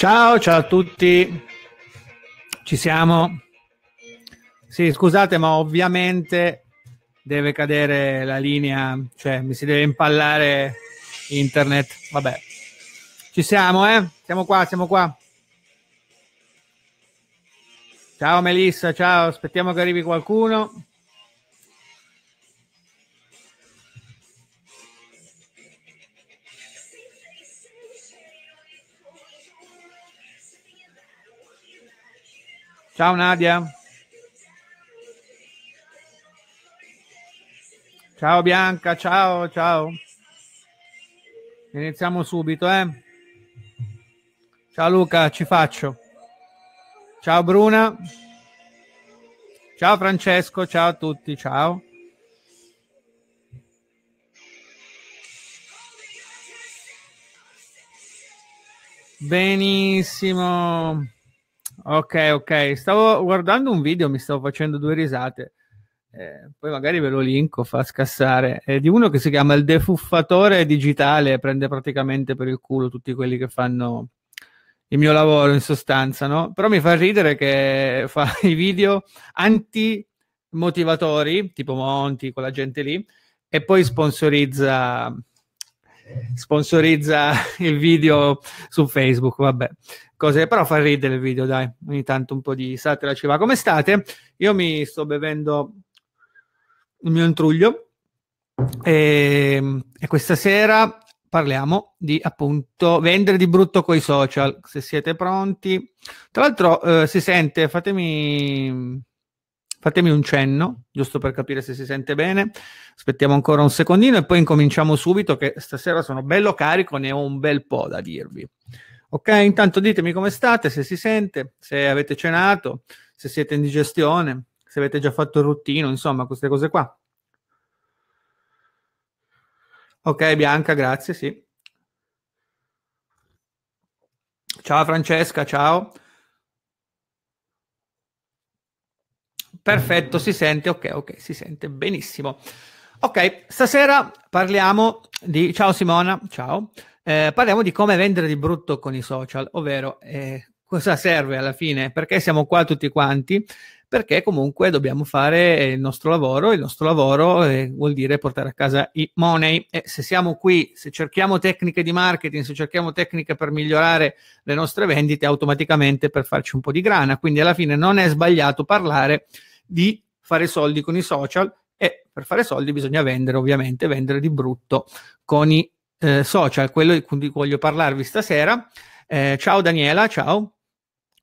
Ciao, ciao a tutti. Ci siamo. Sì, scusate, ma ovviamente deve cadere la linea, cioè mi si deve impallare internet. Vabbè. Ci siamo, eh? Siamo qua, siamo qua. Ciao Melissa, ciao, aspettiamo che arrivi qualcuno. Ciao Nadia. Ciao Bianca, ciao, ciao. Iniziamo subito, eh. Ciao Luca, ci faccio. Ciao Bruna. Ciao Francesco, ciao a tutti, ciao. Benissimo. Ok, ok. Stavo guardando un video, mi stavo facendo due risate. Eh, poi magari ve lo linko, fa scassare. È di uno che si chiama il defuffatore digitale, prende praticamente per il culo tutti quelli che fanno il mio lavoro in sostanza, no? Però mi fa ridere che fa i video anti motivatori, tipo Monti, quella gente lì, e poi sponsorizza sponsorizza il video su Facebook, vabbè cose, però fa ridere il video, dai, ogni tanto un po' di satira ci va. Come state? Io mi sto bevendo il mio intruglio e, ehm, e questa sera parliamo di appunto vendere di brutto coi social, se siete pronti. Tra l'altro eh, si sente, fatemi fatemi un cenno, giusto per capire se si sente bene. Aspettiamo ancora un secondino e poi incominciamo subito che stasera sono bello carico, ne ho un bel po' da dirvi. Ok, intanto ditemi come state, se si sente, se avete cenato, se siete in digestione, se avete già fatto il routine, insomma, queste cose qua. Ok, Bianca, grazie, sì. Ciao Francesca, ciao. Perfetto, si sente, ok, ok, si sente benissimo. Ok, stasera parliamo di... Ciao Simona, ciao. Eh, parliamo di come vendere di brutto con i social, ovvero eh, cosa serve alla fine, perché siamo qua tutti quanti, perché comunque dobbiamo fare il nostro lavoro, il nostro lavoro eh, vuol dire portare a casa i money e se siamo qui, se cerchiamo tecniche di marketing, se cerchiamo tecniche per migliorare le nostre vendite, automaticamente per farci un po' di grana, quindi alla fine non è sbagliato parlare di fare soldi con i social e per fare soldi bisogna vendere, ovviamente vendere di brutto con i eh, social, quello di cui voglio parlarvi stasera. Eh, ciao Daniela, ciao.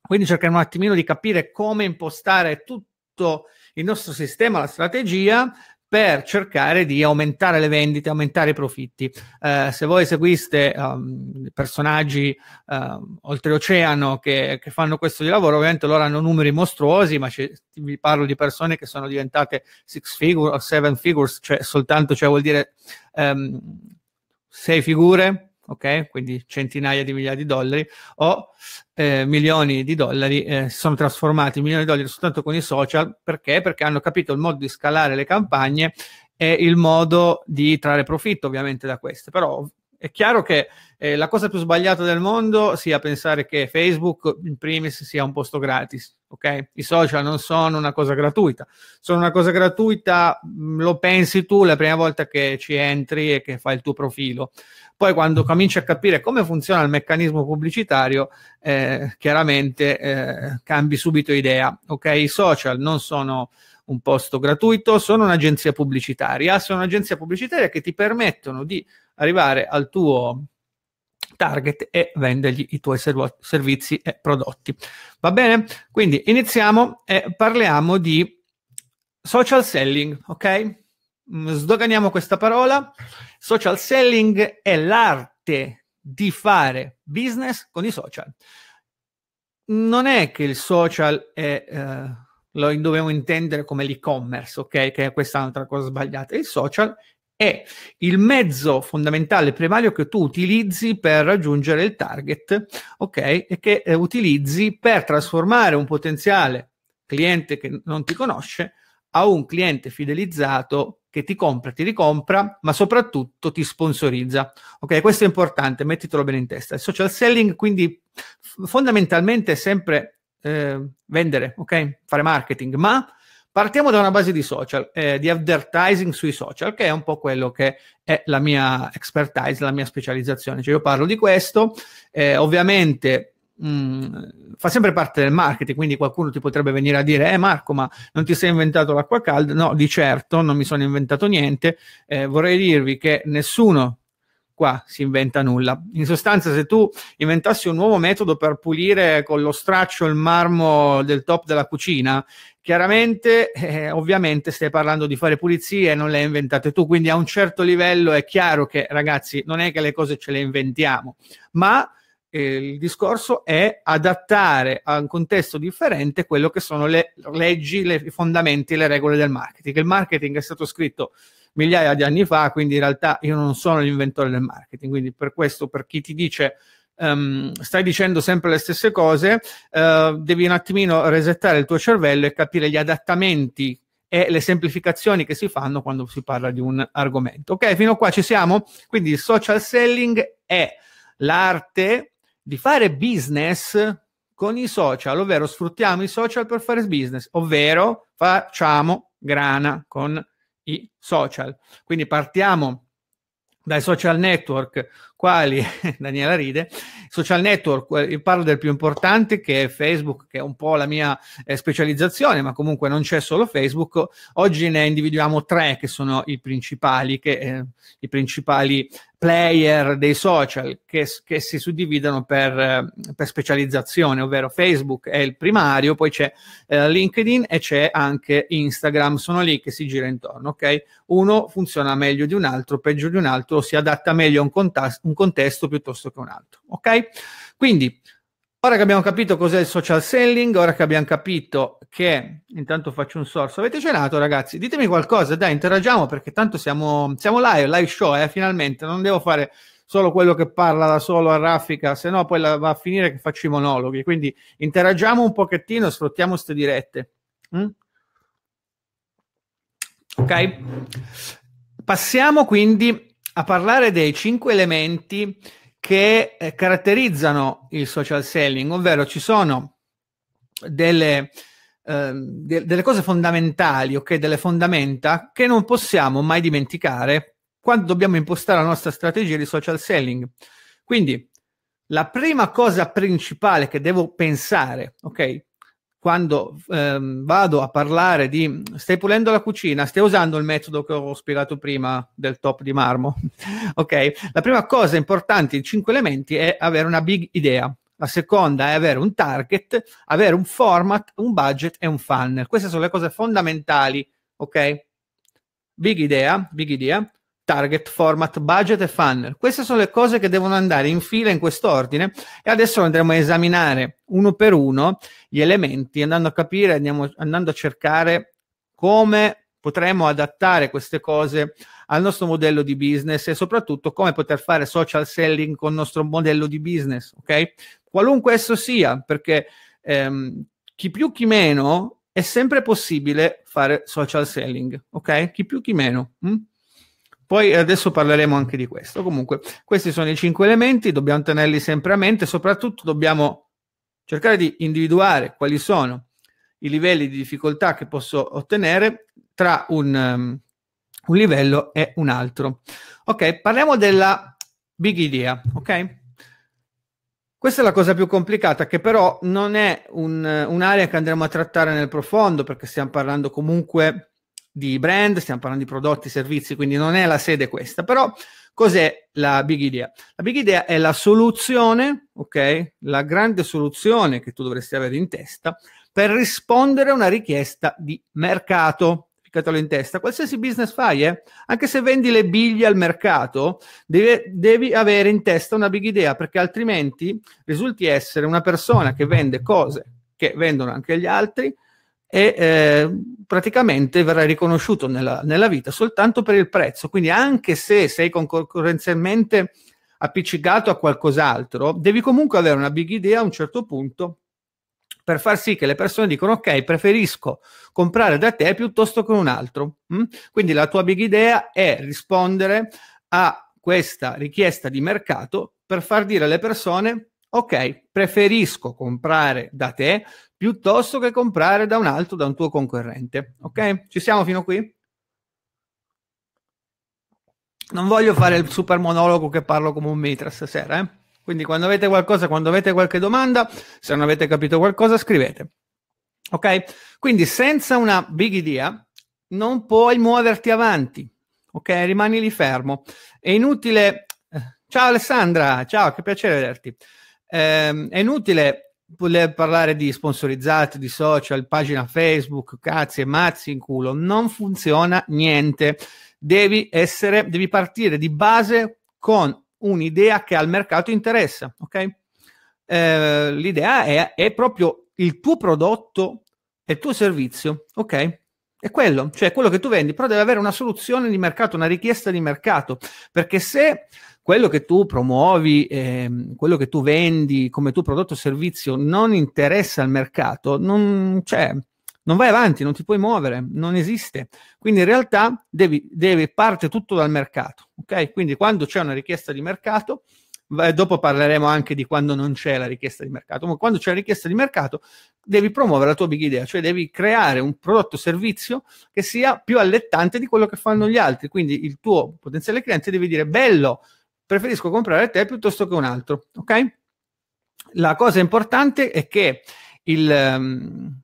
Quindi cercheremo un attimino di capire come impostare tutto il nostro sistema, la strategia per cercare di aumentare le vendite, aumentare i profitti. Eh, se voi seguiste um, personaggi uh, oltreoceano che, che, fanno questo di lavoro, ovviamente loro hanno numeri mostruosi, ma c- vi parlo di persone che sono diventate six figure o seven figures, cioè soltanto, cioè vuol dire um, sei figure, ok? Quindi centinaia di migliaia di dollari o eh, milioni di dollari eh, si sono trasformati in milioni di dollari soltanto con i social perché? Perché hanno capito il modo di scalare le campagne e il modo di trarre profitto ovviamente da queste, però è chiaro che eh, la cosa più sbagliata del mondo sia pensare che Facebook in primis sia un posto gratis, ok? I social non sono una cosa gratuita, sono una cosa gratuita, mm, lo pensi tu la prima volta che ci entri e che fai il tuo profilo. Poi quando cominci a capire come funziona il meccanismo pubblicitario, eh, chiaramente eh, cambi subito idea, ok? I social non sono un posto gratuito, sono un'agenzia pubblicitaria, sono un'agenzia pubblicitaria che ti permettono di arrivare al tuo target e vendergli i tuoi serv- servizi e prodotti. Va bene? Quindi iniziamo e parliamo di social selling, ok? Mm, sdoganiamo questa parola. Social selling è l'arte di fare business con i social. Non è che il social è eh, lo dobbiamo intendere come l'e-commerce, ok? Che è questa un'altra cosa sbagliata. Il social è il mezzo fondamentale primario che tu utilizzi per raggiungere il target, ok? E che eh, utilizzi per trasformare un potenziale cliente che non ti conosce a un cliente fidelizzato che ti compra, ti ricompra, ma soprattutto ti sponsorizza. Ok, questo è importante, mettitelo bene in testa. Il social selling quindi fondamentalmente è sempre eh, vendere, ok? Fare marketing, ma partiamo da una base di social, eh, di advertising sui social, che è un po' quello che è la mia expertise, la mia specializzazione. Cioè io parlo di questo, eh, ovviamente Mm, fa sempre parte del marketing, quindi qualcuno ti potrebbe venire a dire: Eh Marco, ma non ti sei inventato l'acqua calda? No, di certo non mi sono inventato niente. Eh, vorrei dirvi che nessuno qua si inventa nulla. In sostanza, se tu inventassi un nuovo metodo per pulire con lo straccio il marmo del top della cucina, chiaramente, eh, ovviamente, stai parlando di fare pulizie e non le hai inventate tu. Quindi, a un certo livello è chiaro che, ragazzi, non è che le cose ce le inventiamo, ma eh, il discorso è adattare a un contesto differente quello che sono le leggi, le, i fondamenti, le regole del marketing. Il marketing è stato scritto migliaia di anni fa, quindi in realtà io non sono l'inventore del marketing, quindi per questo, per chi ti dice Um, stai dicendo sempre le stesse cose, uh, devi un attimino resettare il tuo cervello e capire gli adattamenti e le semplificazioni che si fanno quando si parla di un argomento. Ok, fino a qua ci siamo. Quindi il social selling è l'arte di fare business con i social, ovvero sfruttiamo i social per fare business, ovvero facciamo grana con i social. Quindi partiamo dai social network, quali Daniela ride, social network, eh, parlo del più importante che è Facebook, che è un po' la mia eh, specializzazione, ma comunque non c'è solo Facebook. Oggi ne individuiamo tre che sono i principali, che, eh, i principali player dei social che, che si suddividono per, eh, per, specializzazione, ovvero Facebook è il primario, poi c'è eh, LinkedIn e c'è anche Instagram, sono lì che si gira intorno, ok? Uno funziona meglio di un altro, peggio di un altro, si adatta meglio a un, contas- un contesto piuttosto che un altro, ok? Quindi Ora che abbiamo capito cos'è il social selling, ora che abbiamo capito che intanto faccio un sorso, avete cenato ragazzi? Ditemi qualcosa, dai, interagiamo perché tanto siamo, siamo live, live show, eh, finalmente, non devo fare solo quello che parla da solo a raffica, se no poi la, va a finire che faccio i monologhi, quindi interagiamo un pochettino, sfruttiamo queste dirette. Mm? Ok? Passiamo quindi a parlare dei cinque elementi che eh, caratterizzano il social selling, ovvero ci sono delle, eh, de- delle cose fondamentali, ok, delle fondamenta che non possiamo mai dimenticare quando dobbiamo impostare la nostra strategia di social selling. Quindi la prima cosa principale che devo pensare, ok, quando ehm, vado a parlare di stai pulendo la cucina, stai usando il metodo che ho spiegato prima del top di marmo, ok? La prima cosa importante di cinque elementi è avere una big idea. La seconda è avere un target, avere un format, un budget e un funnel. Queste sono le cose fondamentali, ok? Big idea, big idea, target, format, budget e funnel. Queste sono le cose che devono andare in fila in quest'ordine e adesso andremo a esaminare uno per uno gli elementi andando a capire, andiamo, andando a cercare come potremo adattare queste cose al nostro modello di business e soprattutto come poter fare social selling con il nostro modello di business, ok? Qualunque esso sia, perché ehm, chi più chi meno è sempre possibile fare social selling, ok? Chi più chi meno. Hm? Poi adesso parleremo anche di questo. Comunque, questi sono i cinque elementi, dobbiamo tenerli sempre a mente, soprattutto dobbiamo cercare di individuare quali sono i livelli di difficoltà che posso ottenere tra un, um, un livello e un altro. Ok, parliamo della big idea, ok? Questa è la cosa più complicata, che però non è un, un'area che andremo a trattare nel profondo, perché stiamo parlando comunque di brand, stiamo parlando di prodotti, e servizi, quindi non è la sede questa, però cos'è la big idea? La big idea è la soluzione, ok? La grande soluzione che tu dovresti avere in testa per rispondere a una richiesta di mercato. Ficcatelo in testa, qualsiasi business fai, eh? anche se vendi le biglie al mercato, devi, devi avere in testa una big idea perché altrimenti risulti essere una persona che vende cose che vendono anche gli altri, e eh, praticamente verrai riconosciuto nella, nella, vita soltanto per il prezzo. Quindi anche se sei concorrenzialmente appiccicato a qualcos'altro, devi comunque avere una big idea a un certo punto per far sì che le persone dicano ok, preferisco comprare da te piuttosto che un altro. Mm? Quindi la tua big idea è rispondere a questa richiesta di mercato per far dire alle persone ok, preferisco comprare da te piuttosto che comprare da un altro, da un tuo concorrente. Ok? Ci siamo fino qui? Non voglio fare il super monologo che parlo come un mitra stasera, eh? Quindi quando avete qualcosa, quando avete qualche domanda, se non avete capito qualcosa, scrivete. Ok? Quindi senza una big idea non puoi muoverti avanti. Ok? Rimani lì fermo. È inutile eh, Ciao Alessandra, ciao, che piacere vederti ehm, è inutile voler parlare di sponsorizzati, di social, pagina Facebook, cazzi e mazzi in culo, non funziona niente. Devi essere, devi partire di base con un'idea che al mercato interessa, ok? Eh, l'idea è, è proprio il tuo prodotto e il tuo servizio, ok? È quello, cioè quello che tu vendi, però deve avere una soluzione di mercato, una richiesta di mercato, perché se quello che tu promuovi, ehm, quello che tu vendi come tuo prodotto o servizio non interessa al mercato, non, cioè, non vai avanti, non ti puoi muovere, non esiste. Quindi in realtà devi, devi parte tutto dal mercato. Okay? Quindi quando c'è una richiesta di mercato, dopo parleremo anche di quando non c'è la richiesta di mercato, ma quando c'è la richiesta di mercato devi promuovere la tua big idea, cioè devi creare un prodotto o servizio che sia più allettante di quello che fanno gli altri. Quindi il tuo potenziale cliente deve dire bello preferisco comprare te piuttosto che un altro, ok? La cosa importante è che il... Um,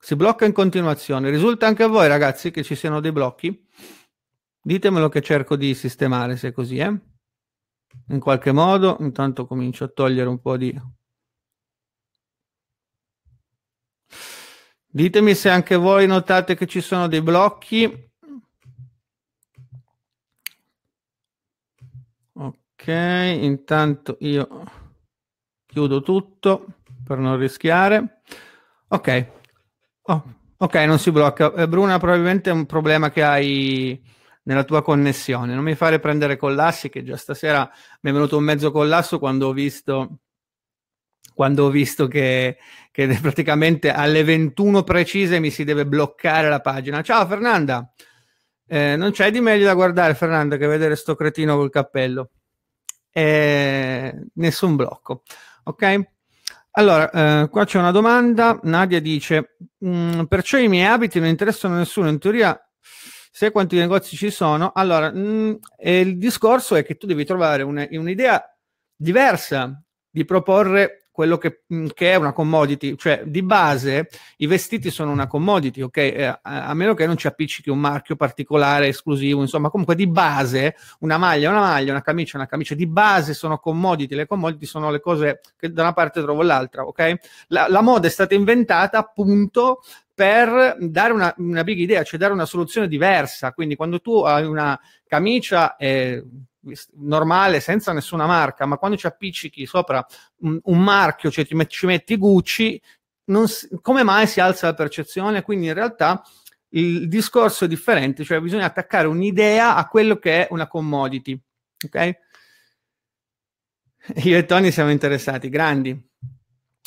si blocca in continuazione. Risulta anche a voi, ragazzi, che ci siano dei blocchi? Ditemelo che cerco di sistemare se è così, eh? In qualche modo, intanto comincio a togliere un po' di... Ditemi se anche voi notate che ci sono dei blocchi Ok, intanto io chiudo tutto per non rischiare. Ok, oh, ok, non si blocca. Eh, Bruna, probabilmente è un problema che hai nella tua connessione. Non mi fare prendere collassi, che già stasera mi è venuto un mezzo collasso quando ho visto, quando ho visto che, che praticamente alle 21 precise mi si deve bloccare la pagina. Ciao Fernanda! Eh, non c'è di meglio da guardare, Fernanda, che vedere sto cretino col cappello e nessun blocco. Ok? Allora, eh, qua c'è una domanda. Nadia dice: mm, Perciò i miei abiti non interessano a nessuno. In teoria, se quanti negozi ci sono, allora mh, mm, il discorso è che tu devi trovare un, un'idea diversa di proporre quello che, mm, che, è una commodity, cioè di base i vestiti sono una commodity, ok? Eh, a meno che non ci appiccichi un marchio particolare, esclusivo, insomma, comunque di base una maglia, una maglia, una camicia, una camicia, di base sono commodity, le commodity sono le cose che da una parte trovo l'altra, ok? La, la moda è stata inventata appunto per dare una, una big idea, cioè dare una soluzione diversa, quindi quando tu hai una camicia... Eh, normale senza nessuna marca, ma quando ci appiccichi sopra un, un marchio, cioè met- ci metti Gucci, si, come mai si alza la percezione? Quindi in realtà il discorso è differente, cioè bisogna attaccare un'idea a quello che è una commodity. Ok? Io e Tony siamo interessati, grandi.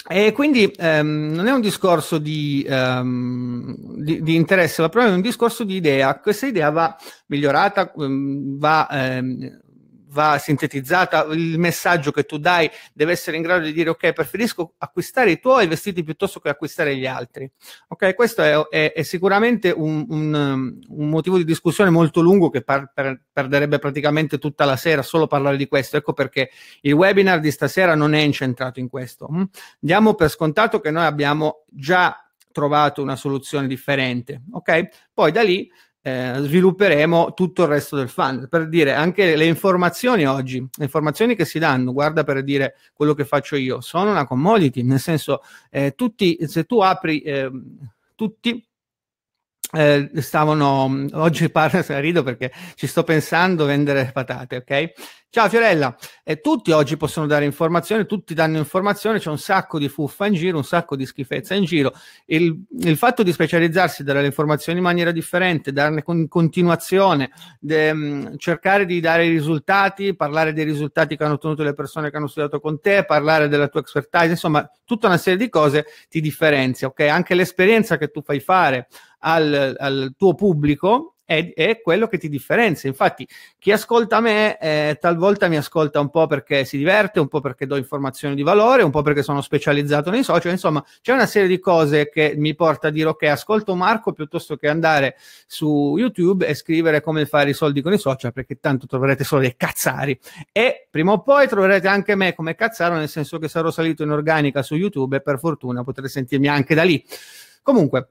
E quindi um, non è un discorso di, um, di, di, interesse, ma proprio un discorso di idea. Questa idea va migliorata, ehm, va, um, va sintetizzata, il messaggio che tu dai deve essere in grado di dire ok, preferisco acquistare i tuoi vestiti piuttosto che acquistare gli altri. Ok, questo è, è, è sicuramente un, un, un, motivo di discussione molto lungo che par- per- perderebbe praticamente tutta la sera solo parlare di questo. Ecco perché il webinar di stasera non è incentrato in questo. Mm? Diamo per scontato che noi abbiamo già trovato una soluzione differente. Ok, poi da lì eh, svilupperemo tutto il resto del funnel. Per dire, anche le informazioni oggi, le informazioni che si danno, guarda per dire quello che faccio io, sono una commodity, nel senso, eh, tutti, se tu apri ehm, eh, tutti, stavano oggi parlo rido perché ci sto pensando vendere patate ok Ciao Fiorella, eh, tutti oggi possono dare informazioni, tutti danno informazioni, c'è un sacco di fuffa in giro, un sacco di schifezza in giro. Il, il fatto di specializzarsi, dare le informazioni in maniera differente, darne con, continuazione, de, mh, mm, cercare di dare i risultati, parlare dei risultati che hanno ottenuto le persone che hanno studiato con te, parlare della tua expertise, insomma tutta una serie di cose ti differenzia, ok? Anche l'esperienza che tu fai fare al, al tuo pubblico è, è, quello che ti differenzia. Infatti, chi ascolta me eh, talvolta mi ascolta un po' perché si diverte, un po' perché do informazioni di valore, un po' perché sono specializzato nei social. Insomma, c'è una serie di cose che mi porta a dire ok, ascolto Marco piuttosto che andare su YouTube e scrivere come fare i soldi con i social, perché tanto troverete solo dei cazzari. E prima o poi troverete anche me come cazzaro, nel senso che sarò salito in organica su YouTube e per fortuna potrete sentirmi anche da lì. Comunque,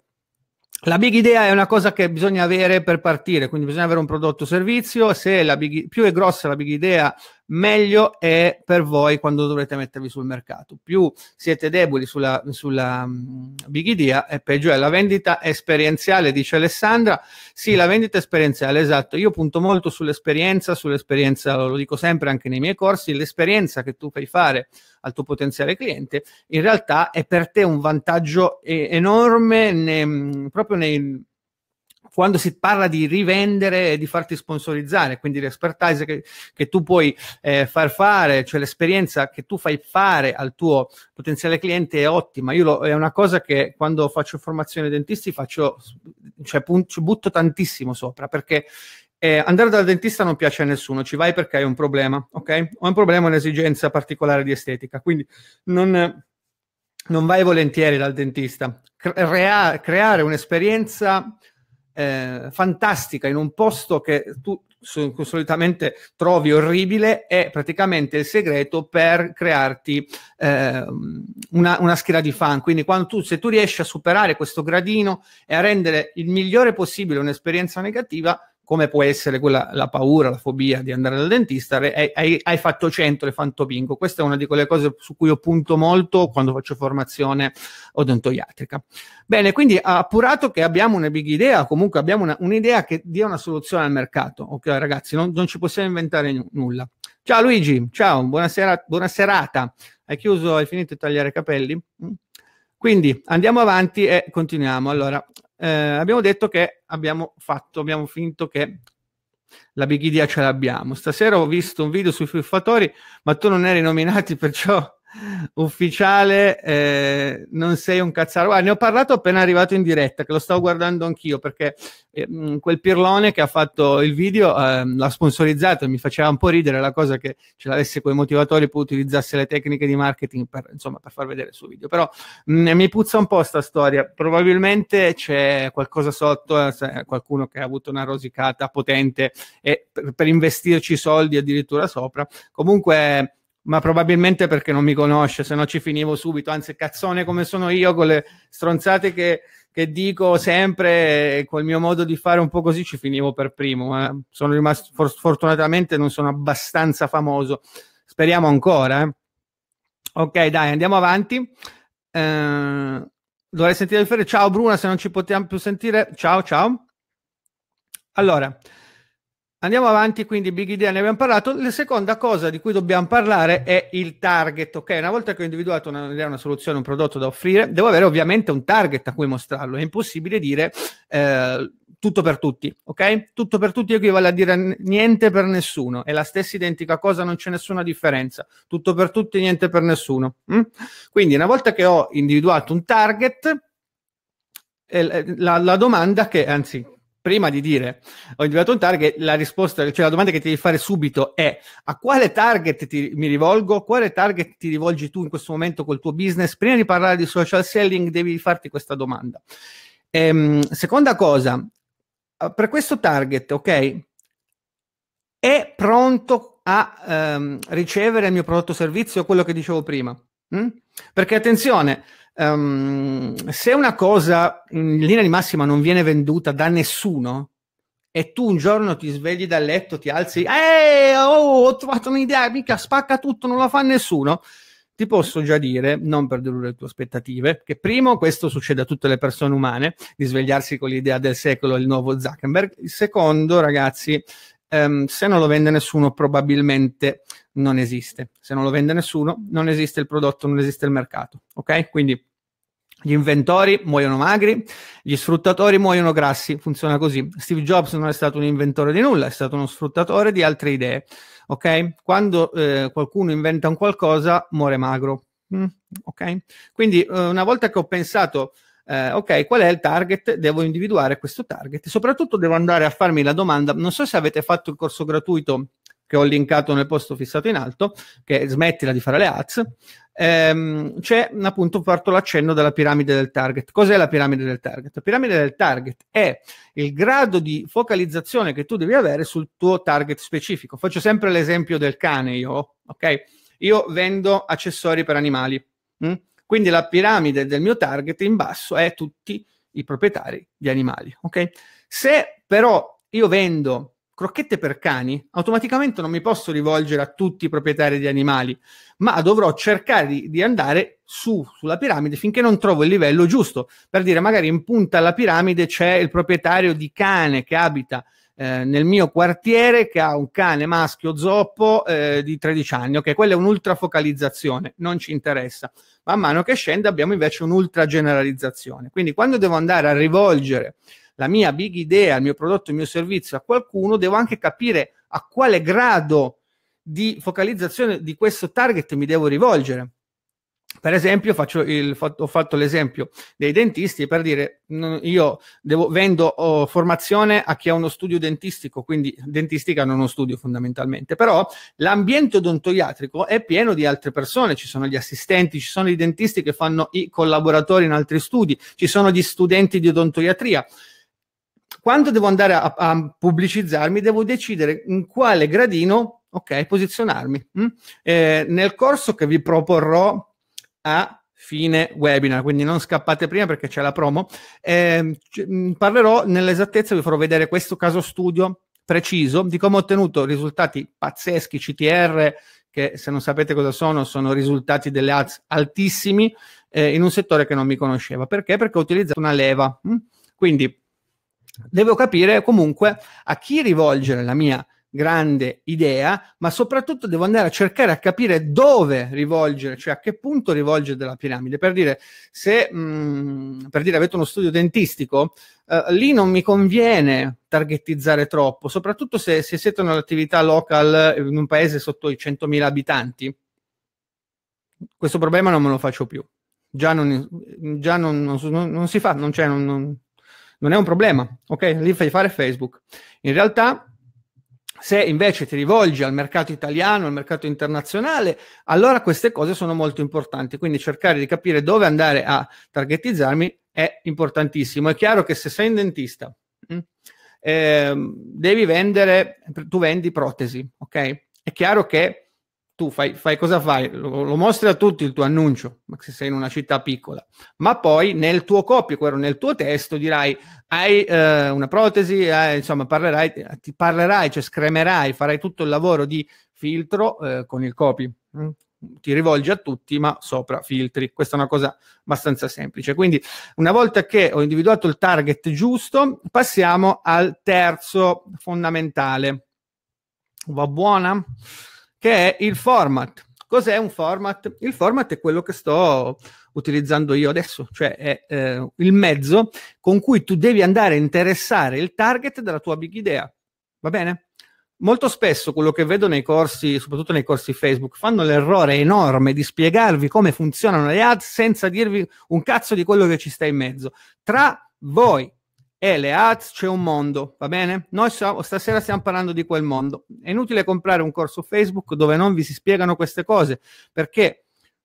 la big idea è una cosa che bisogna avere per partire, quindi bisogna avere un prodotto o servizio, se la big, più è grossa la big idea meglio è per voi quando dovrete mettervi sul mercato. Più siete deboli sulla, sulla big mm, idea, è peggio è. La vendita esperienziale, dice Alessandra. Sì, la vendita esperienziale, esatto. Io punto molto sull'esperienza, sull'esperienza, lo dico sempre anche nei miei corsi, l'esperienza che tu fai fare al tuo potenziale cliente, in realtà è per te un vantaggio enorme ne, mm, proprio nei quando si parla di rivendere e di farti sponsorizzare, quindi l'expertise che, che tu puoi eh, far fare, cioè l'esperienza che tu fai fare al tuo potenziale cliente è ottima. Io lo, è una cosa che quando faccio formazione ai dentisti faccio, cioè, pun- ci butto tantissimo sopra perché eh, andare dal dentista non piace a nessuno, ci vai perché hai un problema, ok? O un problema, un'esigenza particolare di estetica, quindi non, non vai volentieri dal dentista. Crea- creare un'esperienza eh, fantastica in un posto che tu solitamente trovi orribile è praticamente il segreto per crearti eh, una, una, schiera di fan. Quindi, quando tu, se tu riesci a superare questo gradino e a rendere il migliore possibile un'esperienza negativa, come può essere quella, la paura, la fobia di andare dal dentista, hai, hai, hai fatto 100, le fantopingo. Questa è una di quelle cose su cui io punto molto quando faccio formazione odontoiatrica. Bene, quindi ha appurato che abbiamo una big idea, comunque abbiamo una, un'idea che dia una soluzione al mercato. Ok, ragazzi, non, non ci possiamo inventare n- nulla. Ciao Luigi, ciao, buonasera, buona serata. Hai chiuso, hai finito di tagliare i capelli? Mm. Quindi andiamo avanti e continuiamo. Allora, eh, abbiamo detto che abbiamo fatto, abbiamo finto che la big idea ce l'abbiamo. Stasera ho visto un video sui fuffatori, ma tu non eri nominati, perciò ufficiale, eh, non sei un cazzaro. Guarda, ne ho parlato appena arrivato in diretta, che lo stavo guardando anch'io, perché eh, quel pirlone che ha fatto il video eh, l'ha sponsorizzato e mi faceva un po' ridere la cosa che ce l'avesse quei motivatori poi utilizzasse le tecniche di marketing per, insomma, per far vedere il suo video. Però mh, mi puzza un po' sta storia. Probabilmente c'è qualcosa sotto, eh, eh, qualcuno che ha avuto una rosicata potente e per, per investirci soldi addirittura sopra. Comunque ma probabilmente perché non mi conosce, se no ci finivo subito, anzi cazzone come sono io con le stronzate che, che dico sempre, eh, col mio modo di fare un po' così ci finivo per primo, ma eh. sono rimasto, for- fortunatamente non sono abbastanza famoso, speriamo ancora. Eh. Ok, dai, andiamo avanti. Eh, dovrei sentire il Ferre, ciao Bruna, se non ci potiamo più sentire, ciao ciao. Allora, Andiamo avanti, quindi Big Idea ne abbiamo parlato. La seconda cosa di cui dobbiamo parlare è il target, ok? Una volta che ho individuato un'idea, una soluzione, un prodotto da offrire, devo avere ovviamente un target a cui mostrarlo. È impossibile dire eh, tutto per tutti, ok? Tutto per tutti equivale a dire niente per nessuno, è la stessa identica cosa, non c'è nessuna differenza. Tutto per tutti, niente per nessuno. Mm? Quindi una volta che ho individuato un target, la, la domanda che, anzi, prima di dire ho individuato un target, la risposta, cioè la domanda che ti devi fare subito è a quale target ti, mi rivolgo, quale target ti rivolgi tu in questo momento col tuo business? Prima di parlare di social selling devi farti questa domanda. Ehm, seconda cosa, eh, per questo target, ok, è pronto a ehm, ricevere il mio prodotto o servizio, quello che dicevo prima. Mm? Perché attenzione, um, se una cosa in linea di massima non viene venduta da nessuno e tu un giorno ti svegli dal letto, ti alzi, eh, oh, ho trovato un'idea, mica spacca tutto, non la fa nessuno. Ti posso già dire, non per deludere le tue aspettative, che primo questo succede a tutte le persone umane, di svegliarsi con l'idea del secolo, il nuovo Zuckerberg. Il secondo, ragazzi, ehm, se non lo vende nessuno probabilmente non esiste. Se non lo vende nessuno non esiste il prodotto, non esiste il mercato. Ok? Quindi gli inventori muoiono magri, gli sfruttatori muoiono grassi, funziona così. Steve Jobs non è stato un inventore di nulla, è stato uno sfruttatore di altre idee. Ok? Quando eh, qualcuno inventa un qualcosa, muore magro. Mm, ok? Quindi eh, una volta che ho pensato eh, ok, qual è il target? Devo individuare questo target. Soprattutto devo andare a farmi la domanda, non so se avete fatto il corso gratuito che ho linkato nel posto fissato in alto, che smettila di fare le ads, ehm, c'è appunto fatto l'accenno della piramide del target. Cos'è la piramide del target? La piramide del target è il grado di focalizzazione che tu devi avere sul tuo target specifico. Faccio sempre l'esempio del cane io, ok? Io vendo accessori per animali. Mh? Mm? Quindi la piramide del mio target in basso è tutti i proprietari di animali. Okay? Se però io vendo crocchette per cani, automaticamente non mi posso rivolgere a tutti i proprietari di animali, ma dovrò cercare di, di andare su, sulla piramide finché non trovo il livello giusto. Per dire, magari in punta alla piramide c'è il proprietario di cane che abita eh, nel mio quartiere che ha un cane maschio zoppo eh, di 13 anni. Ok, quella è un'ultra focalizzazione, non ci interessa. Man mano che scende abbiamo invece un'ultra generalizzazione. Quindi quando devo andare a rivolgere la mia big idea, il mio prodotto, il mio servizio a qualcuno, devo anche capire a quale grado di focalizzazione di questo target mi devo rivolgere. Per esempio, il, ho fatto l'esempio dei dentisti per dire io devo, vendo oh, formazione a chi ha uno studio dentistico, quindi dentistica non uno studio fondamentalmente, però l'ambiente odontoiatrico è pieno di altre persone, ci sono gli assistenti, ci sono i dentisti che fanno i collaboratori in altri studi, ci sono gli studenti di odontoiatria quando devo andare a, a, pubblicizzarmi, devo decidere in quale gradino ok, posizionarmi. Mm? Eh, nel corso che vi proporrò a fine webinar, quindi non scappate prima perché c'è la promo. Eh, parlerò nell'esattezza, vi farò vedere questo caso studio preciso di come ho ottenuto risultati pazzeschi CTR che se non sapete cosa sono, sono risultati delle ads altissimi eh, in un settore che non mi conosceva. Perché? Perché ho utilizzato una leva. Mm? Quindi devo capire comunque a chi rivolgere la mia grande idea, ma soprattutto devo andare a cercare a capire dove rivolgere, cioè a che punto rivolgere della piramide. Per dire, se mh, mm, per dire avete uno studio dentistico, eh, lì non mi conviene targettizzare troppo, soprattutto se, se siete un'attività local eh, in un paese sotto i 100.000 abitanti. Questo problema non me lo faccio più. Già non, già non, non, non si fa, non, c'è, non, non è un problema. Ok, lì fai fare Facebook. In realtà se invece ti rivolgi al mercato italiano, al mercato internazionale, allora queste cose sono molto importanti. Quindi cercare di capire dove andare a targetizzarmi è importantissimo. È chiaro che se sei un dentista, eh, devi vendere, tu vendi protesi, ok? È chiaro che tu fai, fai cosa fai? Lo, lo, mostri a tutti il tuo annuncio, se sei in una città piccola, ma poi nel tuo copio, nel tuo testo dirai hai eh, una protesi, hai, insomma parlerai, ti parlerai, cioè scremerai, farai tutto il lavoro di filtro eh, con il copy. Mm? Ti rivolgi a tutti, ma sopra filtri. Questa è una cosa abbastanza semplice. Quindi, una volta che ho individuato il target giusto, passiamo al terzo fondamentale. Va buona? che è il format. Cos'è un format? Il format è quello che sto utilizzando io adesso, cioè è eh, il mezzo con cui tu devi andare a interessare il target della tua big idea. Va bene? Molto spesso quello che vedo nei corsi, soprattutto nei corsi Facebook, fanno l'errore enorme di spiegarvi come funzionano le ads senza dirvi un cazzo di quello che ci sta in mezzo. Tra voi e le ads c'è un mondo, va bene? Noi siamo, stasera stiamo parlando di quel mondo. È inutile comprare un corso Facebook dove non vi si spiegano queste cose, perché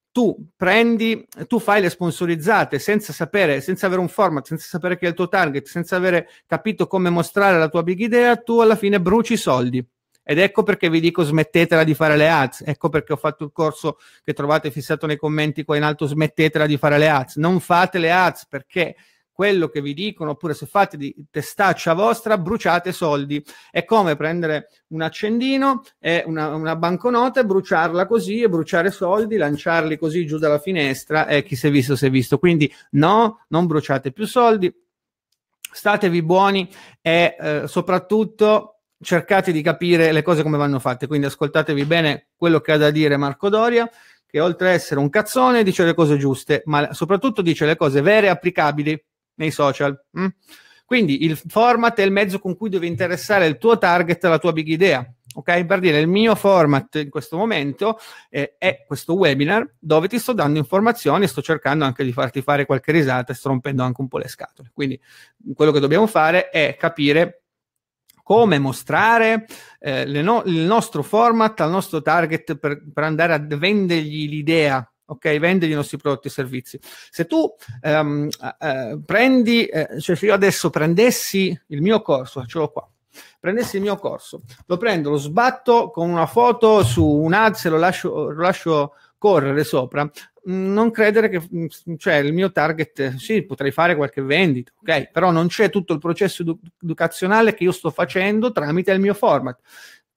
tu prendi, tu fai le sponsorizzate senza sapere, senza avere un format, senza sapere chi è il tuo target, senza avere capito come mostrare la tua big idea, tu alla fine bruci i soldi. Ed ecco perché vi dico smettetela di fare le ads, ecco perché ho fatto il corso che trovate fissato nei commenti qua in alto, smettetela di fare le ads, non fate le ads perché quello che vi dicono, oppure se fate di testaccia vostra, bruciate soldi. È come prendere un accendino e una, una banconota e bruciarla così e bruciare soldi, lanciarli così giù dalla finestra e chi si è visto si è visto. Quindi no, non bruciate più soldi, statevi buoni e eh, soprattutto cercate di capire le cose come vanno fatte. Quindi ascoltatevi bene quello che ha da dire Marco Doria, che oltre a essere un cazzone dice le cose giuste, ma soprattutto dice le cose vere e applicabili nei social. Mm? Quindi il format è il mezzo con cui devi interessare il tuo target, la tua big idea. Ok, per dire il mio format in questo momento eh, è questo webinar dove ti sto dando informazioni sto cercando anche di farti fare qualche risata e sto rompendo anche un po' le scatole. Quindi quello che dobbiamo fare è capire come mostrare eh, no- il nostro format al nostro target per, per andare a vendergli l'idea ok? Vendere i nostri prodotti e servizi. Se tu ehm, eh, eh, prendi, eh, cioè se io adesso prendessi il mio corso, ce l'ho qua, prendessi il mio corso, lo prendo, lo sbatto con una foto su un ads e lo lascio, lo lascio correre sopra, mm, non credere che mm, cioè, il mio target, sì, potrei fare qualche vendita, ok? Però non c'è tutto il processo edu- educazionale che io sto facendo tramite il mio format.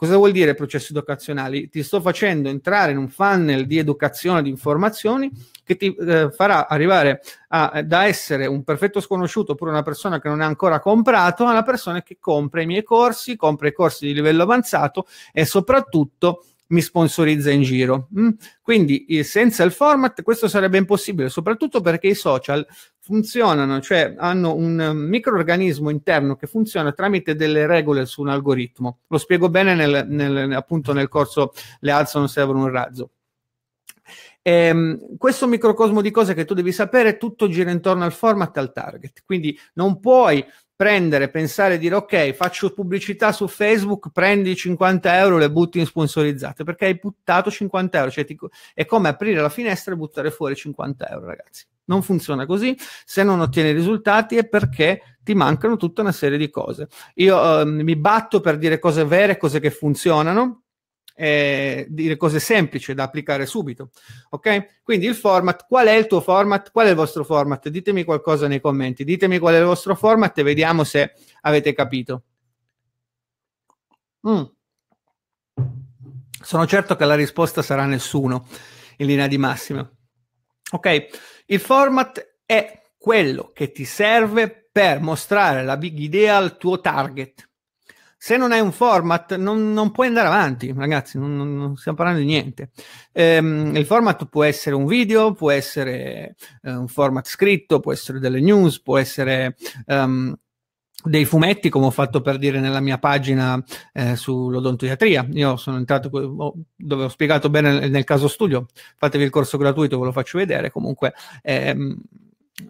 Cosa vuol dire processo educazionale? Ti sto facendo entrare in un funnel di educazione, di informazioni che ti eh, farà arrivare a, eh, da essere un perfetto sconosciuto oppure una persona che non ha ancora comprato a una persona che compra i miei corsi, compra i corsi di livello avanzato e soprattutto mi sponsorizza in giro. Mm? Quindi eh, senza il format questo sarebbe impossibile, soprattutto perché i social funzionano, cioè hanno un um, microorganismo interno che funziona tramite delle regole su un algoritmo. Lo spiego bene nel, nel, appunto nel corso Le alzano servono un razzo. Ehm, questo microcosmo di cose che tu devi sapere, tutto gira intorno al format e al target, quindi non puoi prendere, pensare e dire ok, faccio pubblicità su Facebook, prendi 50 euro, e le butti in sponsorizzate, perché hai buttato 50 euro, cioè ti, è come aprire la finestra e buttare fuori 50 euro, ragazzi. Non funziona così, se non ottieni risultati è perché ti mancano tutta una serie di cose. Io eh, mi batto per dire cose vere, cose che funzionano, eh, dire cose semplici da applicare subito. Ok? Quindi il format, qual è il tuo format? Qual è il vostro format? Ditemi qualcosa nei commenti, ditemi qual è il vostro format e vediamo se avete capito. Mm. Sono certo che la risposta sarà nessuno in linea di massima. Ok, il format è quello che ti serve per mostrare la big idea al tuo target se non hai un format non, non puoi andare avanti, ragazzi, non, non stiamo parlando di niente. Ehm, il format può essere un video, può essere eh, un format scritto, può essere delle news, può essere... Um, dei fumetti, come ho fatto per dire nella mia pagina eh, sull'odontoiatria. Io sono entrato dove ho spiegato bene nel, caso studio. Fatevi il corso gratuito, ve lo faccio vedere. Comunque, ehm,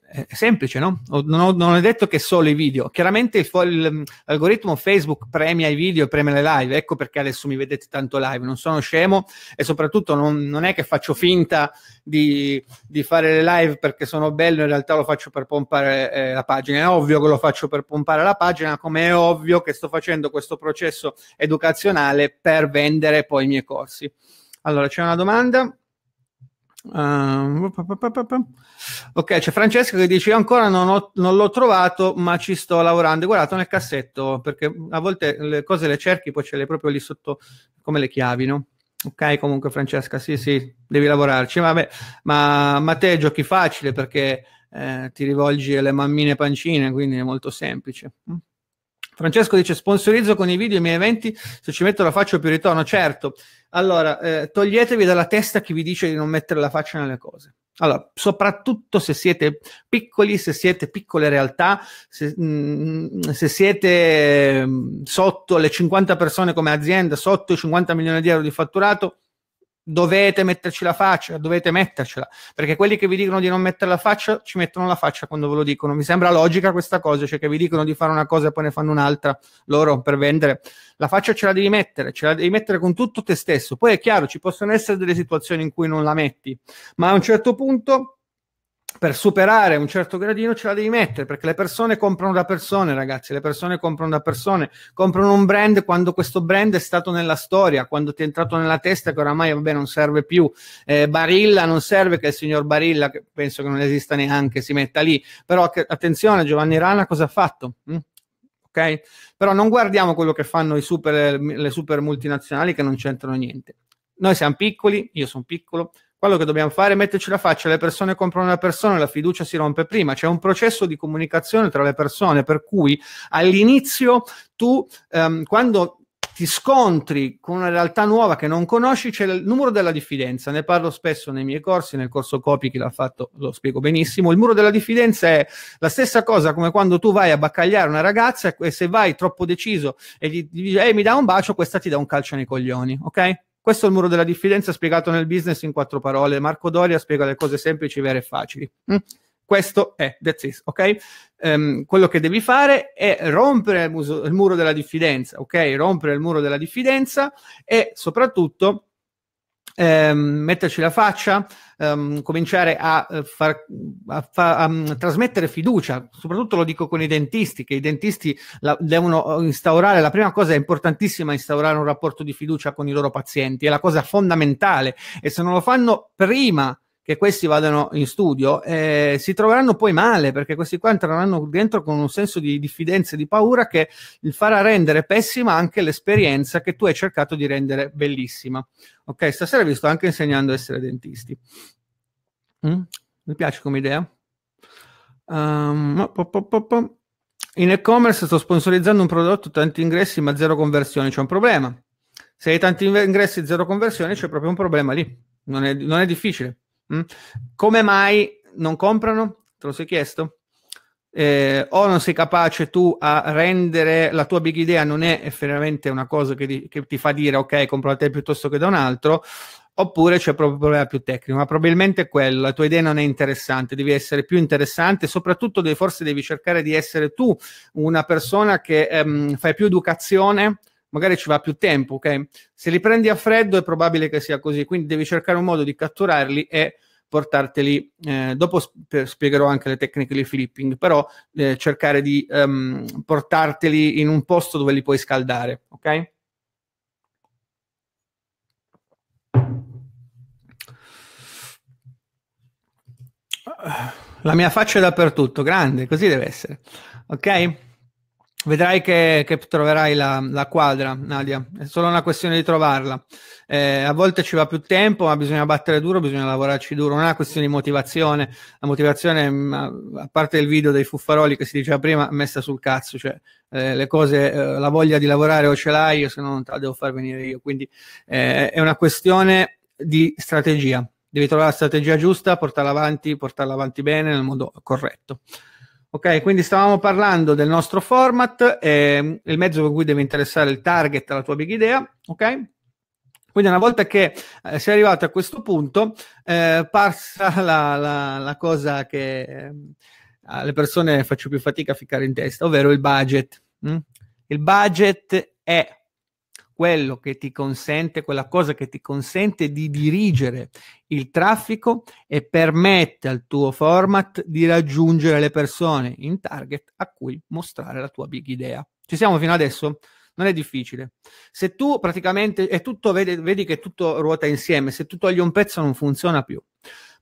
è semplice, no? Non, ho, non, è detto che solo i video. Chiaramente il, il, l'algoritmo mm, Facebook premia i video e premia le live, ecco perché adesso mi vedete tanto live. Non sono scemo e soprattutto non, non è che faccio finta di, di, fare le live perché sono bello, in realtà lo faccio per pompare eh, la pagina. È ovvio che lo faccio per pompare la pagina, come è ovvio che sto facendo questo processo educazionale per vendere poi i miei corsi. Allora, c'è una domanda. Ehm, ok, c'è Francesco che dice: Io ancora non, ho, non, l'ho trovato, ma ci sto lavorando. Guardate nel cassetto perché a volte le cose le cerchi, poi ce le proprio lì sotto come le chiavi, no? Ok, comunque, Francesca, sì, sì, devi lavorarci. Vabbè, ma, ma te giochi facile perché eh, ti rivolgi alle mammine pancine, quindi è molto semplice. Mm. Francesco dice: Sponsorizzo con i video i miei eventi, se ci metto la faccio più ritorno. Certo, allora, eh, toglietevi dalla testa chi vi dice di non mettere la faccia nelle cose. Allora, soprattutto se siete piccoli, se siete piccole realtà, se, mh, mm, se siete mm, sotto le 50 persone come azienda, sotto i 50 milioni di euro di fatturato, dovete metterci la faccia, dovete mettercela, perché quelli che vi dicono di non mettere la faccia ci mettono la faccia quando ve lo dicono. Mi sembra logica questa cosa, cioè che vi dicono di fare una cosa e poi ne fanno un'altra loro per vendere. La faccia ce la devi mettere, ce la devi mettere con tutto te stesso. Poi è chiaro, ci possono essere delle situazioni in cui non la metti, ma a un certo punto per superare un certo gradino ce la devi mettere perché le persone comprano da persone, ragazzi. Le persone comprano da persone, comprano un brand quando questo brand è stato nella storia, quando ti è entrato nella testa che oramai vabbè, non serve più. Eh, Barilla non serve che il signor Barilla, che penso che non esista neanche, si metta lì. Però che, attenzione, Giovanni Rana cosa ha fatto? Mm? Ok? Però non guardiamo quello che fanno super, le super multinazionali che non c'entrano niente. Noi siamo piccoli, io sono piccolo, quello che dobbiamo fare è metterci la faccia, le persone comprano una persona, la fiducia si rompe prima, c'è un processo di comunicazione tra le persone, per cui all'inizio tu, ehm, quando ti scontri con una realtà nuova che non conosci, c'è il numero della diffidenza. Ne parlo spesso nei miei corsi, nel corso Copy che l'ha fatto lo spiego benissimo. Il muro della diffidenza è la stessa cosa come quando tu vai a baccagliare una ragazza e se vai troppo deciso e gli dici "Ehi, mi dà un bacio", questa ti dà un calcio nei coglioni, ok? Questo è il muro della diffidenza spiegato nel business in quattro parole. Marco Doria spiega le cose semplici, vere e facili. Mm? Questo è that's it, ok? Um, quello che devi fare è rompere il, muso, il muro della diffidenza, ok? Rompere il muro della diffidenza e soprattutto ehm, metterci la faccia, ehm, cominciare a, eh, far, a, fa, a, mm, trasmettere fiducia, soprattutto lo dico con i dentisti, che i dentisti la, devono eh, instaurare, la prima cosa è importantissima instaurare un rapporto di fiducia con i loro pazienti, è la cosa fondamentale e se non lo fanno prima che questi vadano in studio, eh, si troveranno poi male perché questi qua entreranno dentro con un senso di diffidenza e di paura che farà rendere pessima anche l'esperienza che tu hai cercato di rendere bellissima. Ok, stasera vi sto anche insegnando a essere dentisti. Mm? Mi piace come idea. Um, po, po, po, in e-commerce sto sponsorizzando un prodotto, tanti ingressi ma zero conversione, c'è un problema. Se hai tanti ingressi e zero conversione c'è proprio un problema lì, non è, non è difficile. Mm? Come mai non comprano? Te lo sei chiesto? Eh, o non sei capace tu a rendere la tua big idea non è effettivamente una cosa che, di, che ti fa dire ok compro da te piuttosto che da un altro oppure c'è proprio un problema più tecnico ma probabilmente è quello la tua idea non è interessante devi essere più interessante soprattutto devi, forse devi cercare di essere tu una persona che ehm, fai più educazione magari ci va più tempo, ok? Se li prendi a freddo è probabile che sia così, quindi devi cercare un modo di catturarli e portarteli. Eh, dopo sp- spiegherò anche le tecniche di flipping, però eh, cercare di um, portarteli in un posto dove li puoi scaldare, ok? La mia faccia è dappertutto, grande, così deve essere. Ok? Vedrai che, che troverai la, la, quadra, Nadia, è solo una questione di trovarla. Eh, a volte ci va più tempo, ma bisogna battere duro, bisogna lavorarci duro, non è una questione di motivazione. La motivazione, mm, a parte il video dei fuffaroli che si diceva prima, messa sul cazzo, cioè eh, le cose, eh, la voglia di lavorare o ce l'hai o se no non te la devo far venire io. Quindi eh, è una questione di strategia, devi trovare la strategia giusta, portarla avanti, portarla avanti bene nel modo corretto. Ok, quindi stavamo parlando del nostro format, eh, il mezzo con cui deve interessare il target alla tua big idea, ok? Quindi una volta che eh, sei arrivato a questo punto, eh, passa la, la, la, cosa che eh, alle persone faccio più fatica a ficcare in testa, ovvero il budget. Mm? Il budget è quello che ti consente, quella cosa che ti consente di dirigere il traffico e permette al tuo format di raggiungere le persone in target a cui mostrare la tua big idea. Ci siamo fino adesso? Non è difficile. Se tu praticamente è tutto, vedi, vedi che tutto ruota insieme, se tu togli un pezzo non funziona più.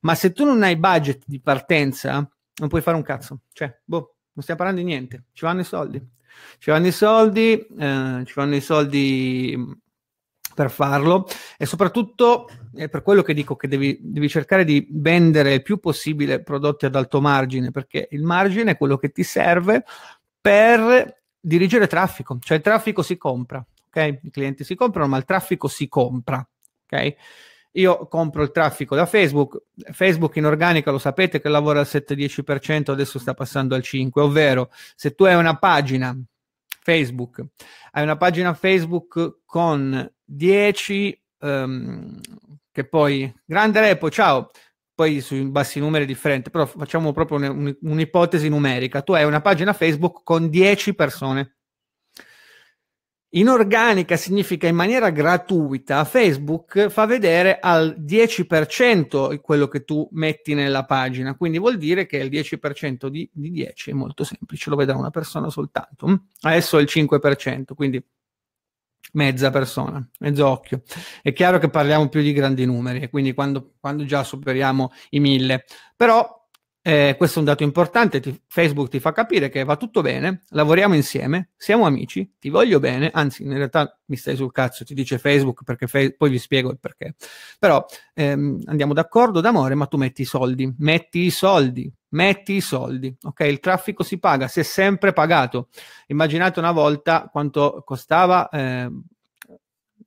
Ma se tu non hai budget di partenza, non puoi fare un cazzo. Cioè, boh, non stiamo parlando di niente, ci vanno i soldi. Ci vanno i soldi, eh, ci vanno i soldi mm, per farlo e soprattutto è per quello che dico che devi, devi, cercare di vendere il più possibile prodotti ad alto margine perché il margine è quello che ti serve per dirigere traffico, cioè il traffico si compra, ok? I clienti si comprano ma il traffico si compra, ok? io compro il traffico da Facebook, Facebook in organica lo sapete che lavora al 7-10%, adesso sta passando al 5%, ovvero se tu hai una pagina Facebook, hai una pagina Facebook con 10, um, ehm, che poi, grande repo, ciao, poi sui bassi numeri è differente, però facciamo proprio un'ipotesi numerica, tu hai una pagina Facebook con 10 persone Inorganica significa in maniera gratuita, Facebook fa vedere al 10% quello che tu metti nella pagina, quindi vuol dire che il 10% di, di 10 è molto semplice, lo vedrà una persona soltanto. Mm? Adesso è il 5%, quindi mezza persona, mezzo occhio. È chiaro che parliamo più di grandi numeri, quindi quando, quando già superiamo i 1000, però eh, questo è un dato importante, ti, Facebook ti fa capire che va tutto bene, lavoriamo insieme, siamo amici, ti voglio bene, anzi in realtà mi stai sul cazzo, ti dice Facebook perché fe- poi vi spiego il perché. Però ehm, andiamo d'accordo d'amore, ma tu metti i soldi, metti i soldi, metti i soldi, ok? Il traffico si paga, si è sempre pagato. Immaginate una volta quanto costava... Eh,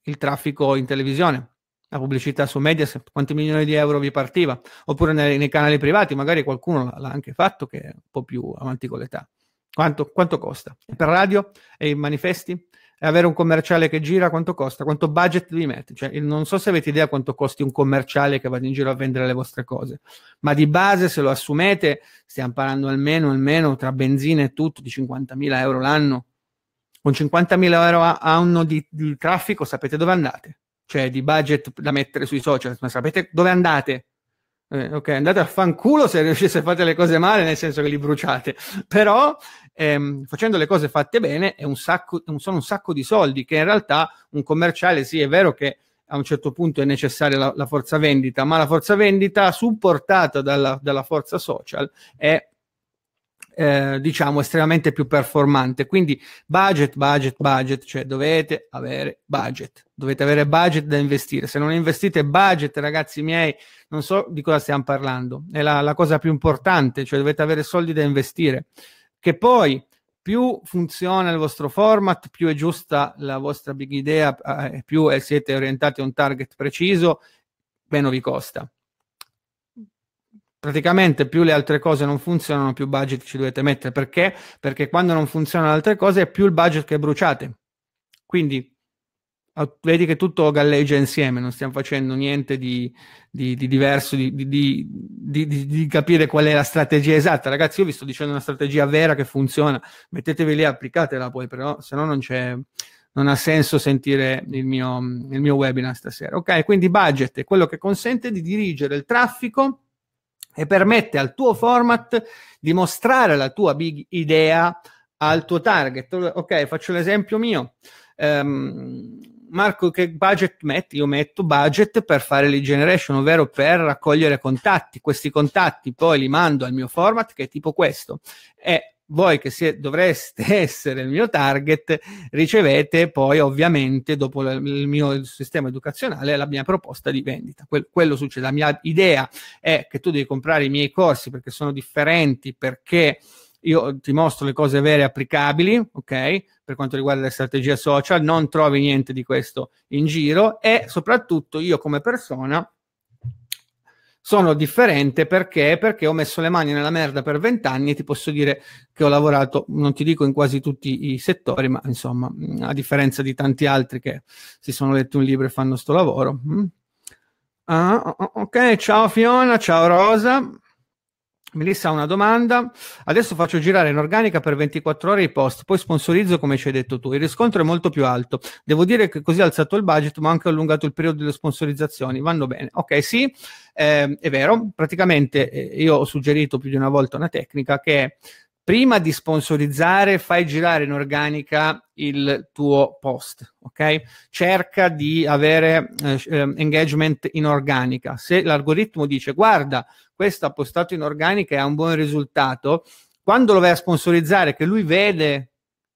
il traffico in televisione, la pubblicità su Mediaset, quanti milioni di euro vi partiva, oppure nei, nei canali privati, magari qualcuno l'ha anche fatto che è un po' più avanti con l'età. Quanto, quanto costa? Per radio e i manifesti? E avere un commerciale che gira quanto costa? Quanto budget vi mette? Cioè, non so se avete idea quanto costi un commerciale che va in giro a vendere le vostre cose, ma di base se lo assumete stiamo parlando almeno, almeno tra benzina e tutto di 50.000 euro l'anno. Con 50.000 euro all'anno di, di traffico sapete dove andate? cioè di budget da mettere sui social, ma sapete dove andate? Eh, ok, andate a fanculo se riuscite a fare le cose male, nel senso che li bruciate, però ehm, facendo le cose fatte bene un sacco, sono un sacco di soldi che in realtà un commerciale, sì è vero che a un certo punto è necessaria la, la forza vendita, ma la forza vendita supportata dalla, dalla forza social è eh, diciamo estremamente più performante. Quindi budget, budget, budget, cioè dovete avere budget, dovete avere budget da investire. Se non investite budget, ragazzi miei, non so di cosa stiamo parlando. È la, la cosa più importante, cioè dovete avere soldi da investire. Che poi più funziona il vostro format, più è giusta la vostra big idea, eh, più eh, siete orientati a un target preciso, meno vi costa praticamente più le altre cose non funzionano, più budget ci dovete mettere. Perché? Perché quando non funzionano le altre cose è più il budget che bruciate. Quindi vedi che tutto galleggia insieme, non stiamo facendo niente di, di, di diverso, di, di, capire qual è la strategia esatta. Ragazzi, io vi sto dicendo una strategia vera che funziona, mettetevi lì e applicatela poi, però se no non c'è... Non ha senso sentire il mio, il mio webinar stasera. Ok, quindi budget è quello che consente di dirigere il traffico e permette al tuo format di mostrare la tua big idea al tuo target. Ok, faccio l'esempio mio. Um, Marco, che budget metti? Io metto budget per fare lead generation, ovvero per raccogliere contatti. Questi contatti poi li mando al mio format che è tipo questo. E voi che siete, dovreste essere il mio target, ricevete poi ovviamente dopo il mio sistema educazionale la mia proposta di vendita. Que- quello succede. La mia idea è che tu devi comprare i miei corsi perché sono differenti, perché io ti mostro le cose vere applicabili, ok? Per quanto riguarda le strategie social, non trovi niente di questo in giro e soprattutto io come persona sono differente perché? perché ho messo le mani nella merda per vent'anni e ti posso dire che ho lavorato, non ti dico in quasi tutti i settori, ma insomma, mm, a differenza di tanti altri che si sono letti un libro e fanno sto lavoro. Mm. Ah, ok, ciao Fiona, ciao Rosa. Melissa ha una domanda. Adesso faccio girare in organica per 24 ore i post, poi sponsorizzo come ci hai detto tu. Il riscontro è molto più alto. Devo dire che così ha alzato il budget, ma anche allungato il periodo delle sponsorizzazioni. Vanno bene. Ok, sì, eh, è vero. Praticamente eh, io ho suggerito più di una volta una tecnica che è prima di sponsorizzare fai girare in organica il tuo post, ok? Cerca di avere eh, ehm, engagement in organica. Se l'algoritmo dice "Guarda, questo ha postato in organica e ha un buon risultato", quando lo vai a sponsorizzare che lui vede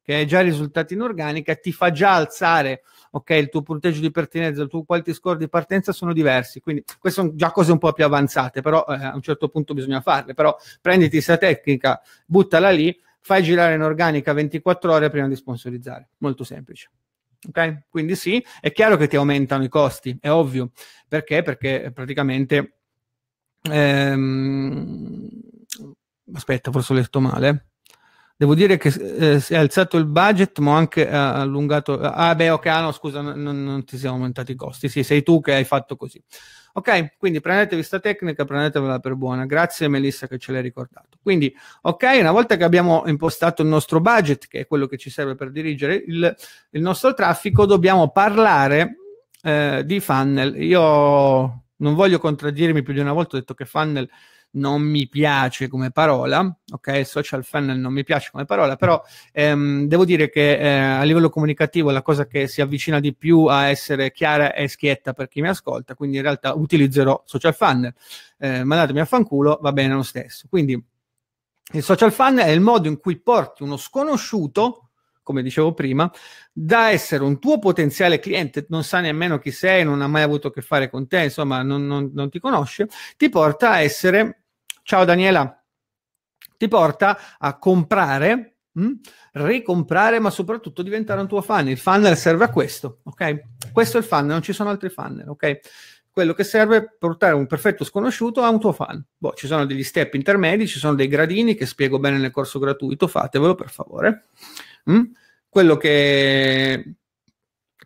che hai già risultati in organica, ti fa già alzare ok, il tuo punteggio di pertinenza, il tuo quality score di partenza sono diversi, quindi queste sono già cose un po' più avanzate, però eh, a un certo punto bisogna farle, però prenditi questa tecnica, buttala lì fai girare in organica 24 ore prima di sponsorizzare. Molto semplice. Ok? Quindi sì, è chiaro che ti aumentano i costi, è ovvio. Perché? Perché praticamente... Ehm... Aspetta, forse ho letto male. Devo dire che eh, si è alzato il budget, ma anche eh, allungato. Ah, beh, ok, ah, no, scusa, non, non, ti siamo aumentati i costi. Sì, sei tu che hai fatto così. Ok, quindi prendetevi questa tecnica, prendetevela per buona. Grazie Melissa che ce l'hai ricordato. Quindi, ok, una volta che abbiamo impostato il nostro budget, che è quello che ci serve per dirigere il, il nostro traffico, dobbiamo parlare eh, di funnel. Io non voglio contraddirmi più di una volta, ho detto che funnel non mi piace come parola, ok? Social funnel non mi piace come parola, però ehm, devo dire che eh, a livello comunicativo la cosa che si avvicina di più a essere chiara e schietta per chi mi ascolta, quindi in realtà utilizzerò social funnel. Eh, mandatemi a fanculo, va bene lo stesso. Quindi il social funnel è il modo in cui porti uno sconosciuto come dicevo prima, da essere un tuo potenziale cliente, non sa nemmeno chi sei, non ha mai avuto a che fare con te, insomma, non, non, non ti conosce, ti porta a essere Ciao Daniela, ti porta a comprare, mh? Mm, ricomprare, ma soprattutto diventare un tuo fan. Il funnel serve a questo, ok? Questo è il funnel, non ci sono altri funnel, ok? Quello che serve è portare un perfetto sconosciuto a un tuo fan. Boh, ci sono degli step intermedi, ci sono dei gradini che spiego bene nel corso gratuito, fatevelo per favore. Mh? Mm? Quello che,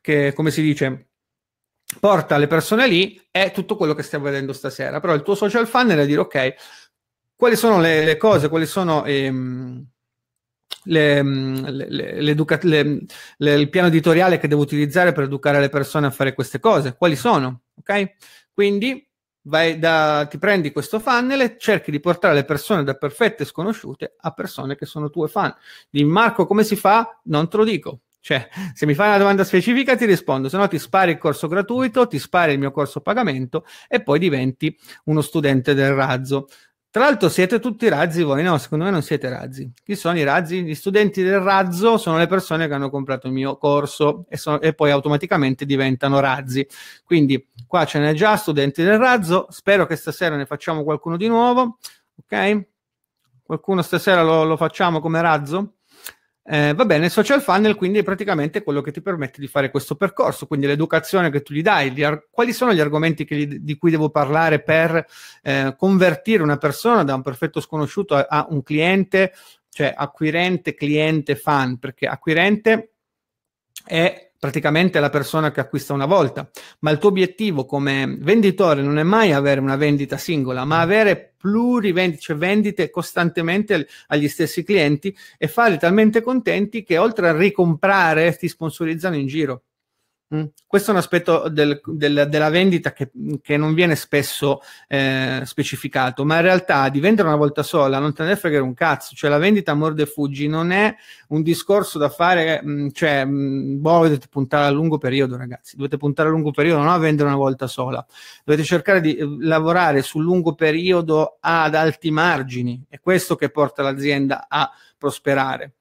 che, come si dice, porta le persone lì è tutto quello che stiamo vedendo stasera. Però il tuo social funnel è dire ok, quali sono le, le cose, quali sono ehm, mm, le, le, il piano editoriale che devo utilizzare per educare le persone a fare queste cose, quali sono, ok? Quindi da, ti prendi questo funnel e cerchi di portare le persone da perfette sconosciute a persone che sono tue fan. Di Marco, come si fa? Non te lo dico. Cioè, se mi fai una domanda specifica ti rispondo, se no ti spari il corso gratuito, ti spari il mio corso a pagamento e poi diventi uno studente del razzo. Tra l'altro siete tutti razzi voi, no? Secondo me non siete razzi. Chi sono i razzi? Gli studenti del razzo sono le persone che hanno comprato il mio corso e, so- e poi automaticamente diventano razzi. Quindi qua ce n'è già studenti del razzo, spero che stasera ne facciamo qualcuno di nuovo, ok? Qualcuno stasera lo, lo facciamo come razzo? Eh, va bene, il social funnel quindi è praticamente quello che ti permette di fare questo percorso, quindi l'educazione che tu gli dai, ar- quali sono gli argomenti gli, di cui devo parlare per eh, convertire una persona da un perfetto sconosciuto a, a un cliente, cioè acquirente, cliente, fan, perché acquirente è praticamente la persona che acquista una volta, ma il tuo obiettivo come venditore non è mai avere una vendita singola, ma avere plurivendite, cioè vendite costantemente agli stessi clienti e farli talmente contenti che oltre a ricomprare ti sponsorizzano in giro. Mm. Questo è un aspetto del, del, della vendita che, che, non viene spesso eh, specificato, ma in realtà di vendere una volta sola non te ne frega un cazzo, cioè la vendita morde e fuggi non è un discorso da fare, mh, mm, cioè, mh, mm, boh, dovete puntare a lungo periodo ragazzi, dovete puntare a lungo periodo, non a vendere una volta sola, dovete cercare di eh, lavorare sul lungo periodo ad alti margini, è questo che porta l'azienda a prosperare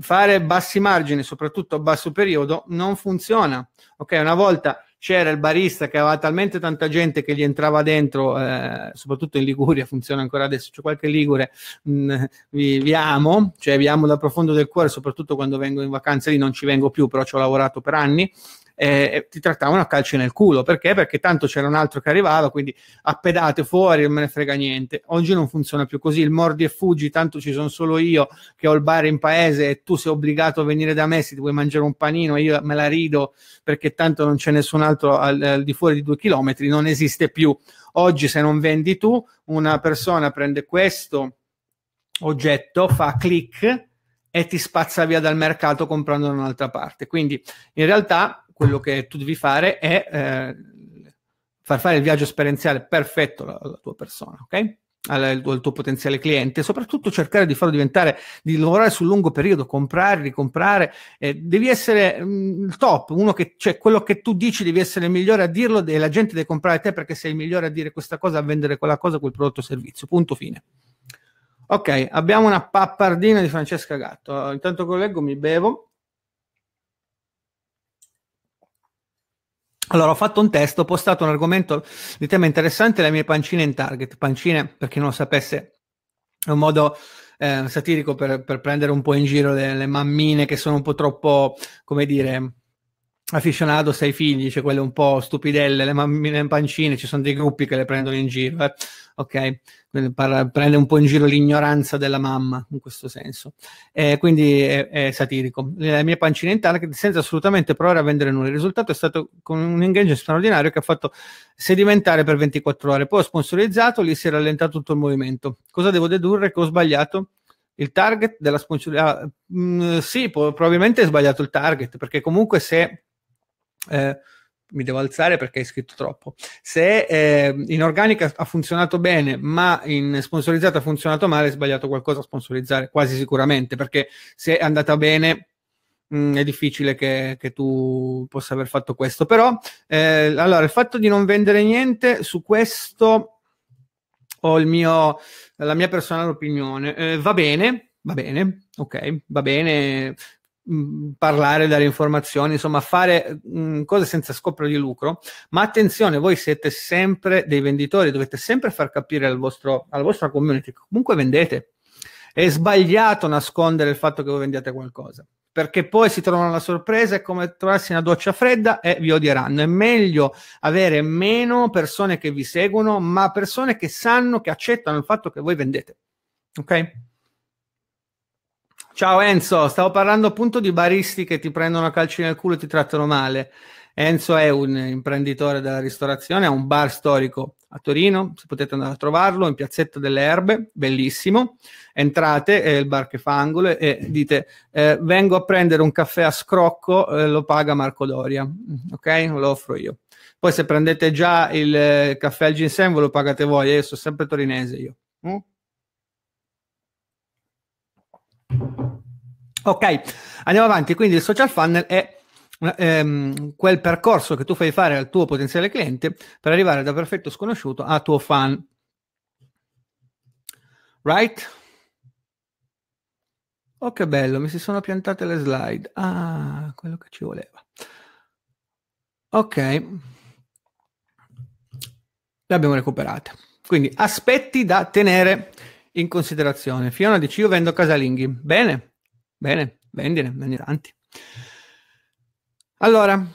fare bassi margini, soprattutto a basso periodo, non funziona. Ok, una volta c'era il barista che aveva talmente tanta gente che gli entrava dentro, eh, soprattutto in Liguria, funziona ancora adesso, c'è qualche Ligure, mh, mm, vi, vi, amo, cioè vi amo dal profondo del cuore, soprattutto quando vengo in vacanza lì, non ci vengo più, però ci ho lavorato per anni, eh, ti trattavano a calci nel culo. Perché? Perché tanto c'era un altro che arrivava, quindi appedate fuori, non me ne frega niente. Oggi non funziona più così, il mordi e fuggi, tanto ci sono solo io che ho il bar in paese e tu sei obbligato a venire da me se ti vuoi mangiare un panino e io me la rido perché tanto non c'è nessun altro al, al di fuori di due chilometri, non esiste più. Oggi se non vendi tu, una persona prende questo oggetto, fa click e ti spazza via dal mercato comprando da un'altra parte. Quindi in realtà quello che tu devi fare è eh, far fare il viaggio esperienziale perfetto alla, alla tua persona, ok? Al, al, tuo, al, tuo, potenziale cliente, soprattutto cercare di farlo diventare, di lavorare sul lungo periodo, comprare, ricomprare, eh, devi essere mh, mm, il top, uno che, cioè, quello che tu dici devi essere il migliore a dirlo e la gente deve comprare te perché sei il migliore a dire questa cosa, a vendere quella cosa, quel prodotto o servizio, punto fine. Ok, abbiamo una pappardina di Francesca Gatto, intanto che leggo mi bevo. Allora, ho fatto un test, ho postato un argomento di tema interessante, le mie pancine in target. Pancine, per chi non lo sapesse, è un modo eh, satirico per, per, prendere un po' in giro le, le, mammine che sono un po' troppo, come dire, afficionato, sei figli, cioè quelle un po' stupidelle, le mammine in pancine, ci sono dei gruppi che le prendono in giro, eh? ok? parla, prende un po' in giro l'ignoranza della mamma in questo senso. Eh, quindi è, è, satirico. La mia pancina in target senza assolutamente provare a vendere nulla. Il risultato è stato con un engagement straordinario che ha fatto sedimentare per 24 ore. Poi ho sponsorizzato, lì si è rallentato tutto il movimento. Cosa devo dedurre? Che ho sbagliato? Il target della sponsorizzazione? Ah, mm, sì, probabilmente è sbagliato il target perché comunque se... Eh, mi devo alzare perché hai scritto troppo. Se eh, in organica ha funzionato bene, ma in sponsorizzata ha funzionato male, è sbagliato qualcosa a sponsorizzare, quasi sicuramente, perché se è andata bene mh, mm, è difficile che, che, tu possa aver fatto questo. Però, eh, allora, il fatto di non vendere niente, su questo ho mio, la mia personale opinione. Eh, va bene, va bene, ok, va bene, Mm, parlare, dare informazioni, insomma fare mh, mm, cose senza scopo di lucro, ma attenzione, voi siete sempre dei venditori, dovete sempre far capire al vostro, alla vostra community che comunque vendete. È sbagliato nascondere il fatto che voi vendiate qualcosa perché poi si trovano la sorpresa, è come trovarsi una doccia fredda e vi odieranno. È meglio avere meno persone che vi seguono, ma persone che sanno, che accettano il fatto che voi vendete. Ok? Ciao Enzo, stavo parlando appunto di baristi che ti prendono a calci nel culo e ti trattano male. Enzo è un imprenditore della ristorazione, ha un bar storico a Torino, se potete andare a trovarlo, in Piazzetta delle Erbe, bellissimo. Entrate, è il bar che fa angolo e dite eh, vengo a prendere un caffè a scrocco, eh, lo paga Marco Doria, mm, ok? Lo offro io. Poi se prendete già il eh, caffè al ginseng ve lo pagate voi, eh, io sono sempre torinese io. Mm? Ok, andiamo avanti. Quindi il social funnel è ehm, quel percorso che tu fai fare al tuo potenziale cliente per arrivare da perfetto sconosciuto a tuo fan. Right? Oh, che bello, mi si sono piantate le slide. Ah, quello che ci voleva. Ok. Le abbiamo recuperate. Quindi aspetti da tenere in considerazione. Fiona dice: Io vendo casalinghi. Bene, bene, vendine, vendi tanti. Allora,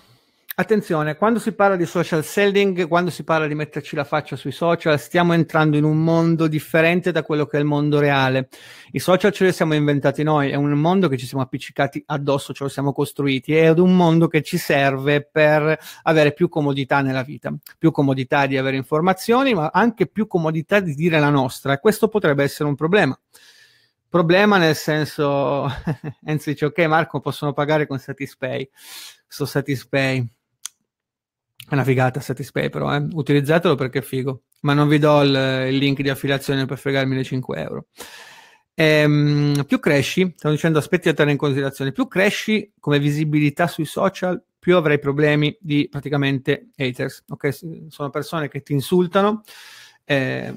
Attenzione, quando si parla di social selling, quando si parla di metterci la faccia sui social, stiamo entrando in un mondo differente da quello che è il mondo reale. I social ce li siamo inventati noi, è un mondo che ci siamo appiccicati addosso, ce lo siamo costruiti, è un mondo che ci serve per avere più comodità nella vita, più comodità di avere informazioni, ma anche più comodità di dire la nostra e questo potrebbe essere un problema problema nel senso Enzo dice ok Marco possono pagare con Satispay su Satispay è una figata Satispay però, eh. utilizzatelo perché è figo, ma non vi do il, il link di affiliazione per fregarmi le 5 euro. Ehm, più cresci, stavo dicendo aspetti da tenere in considerazione, più cresci come visibilità sui social, più avrai problemi di praticamente haters, ok? Sono persone che ti insultano, eh,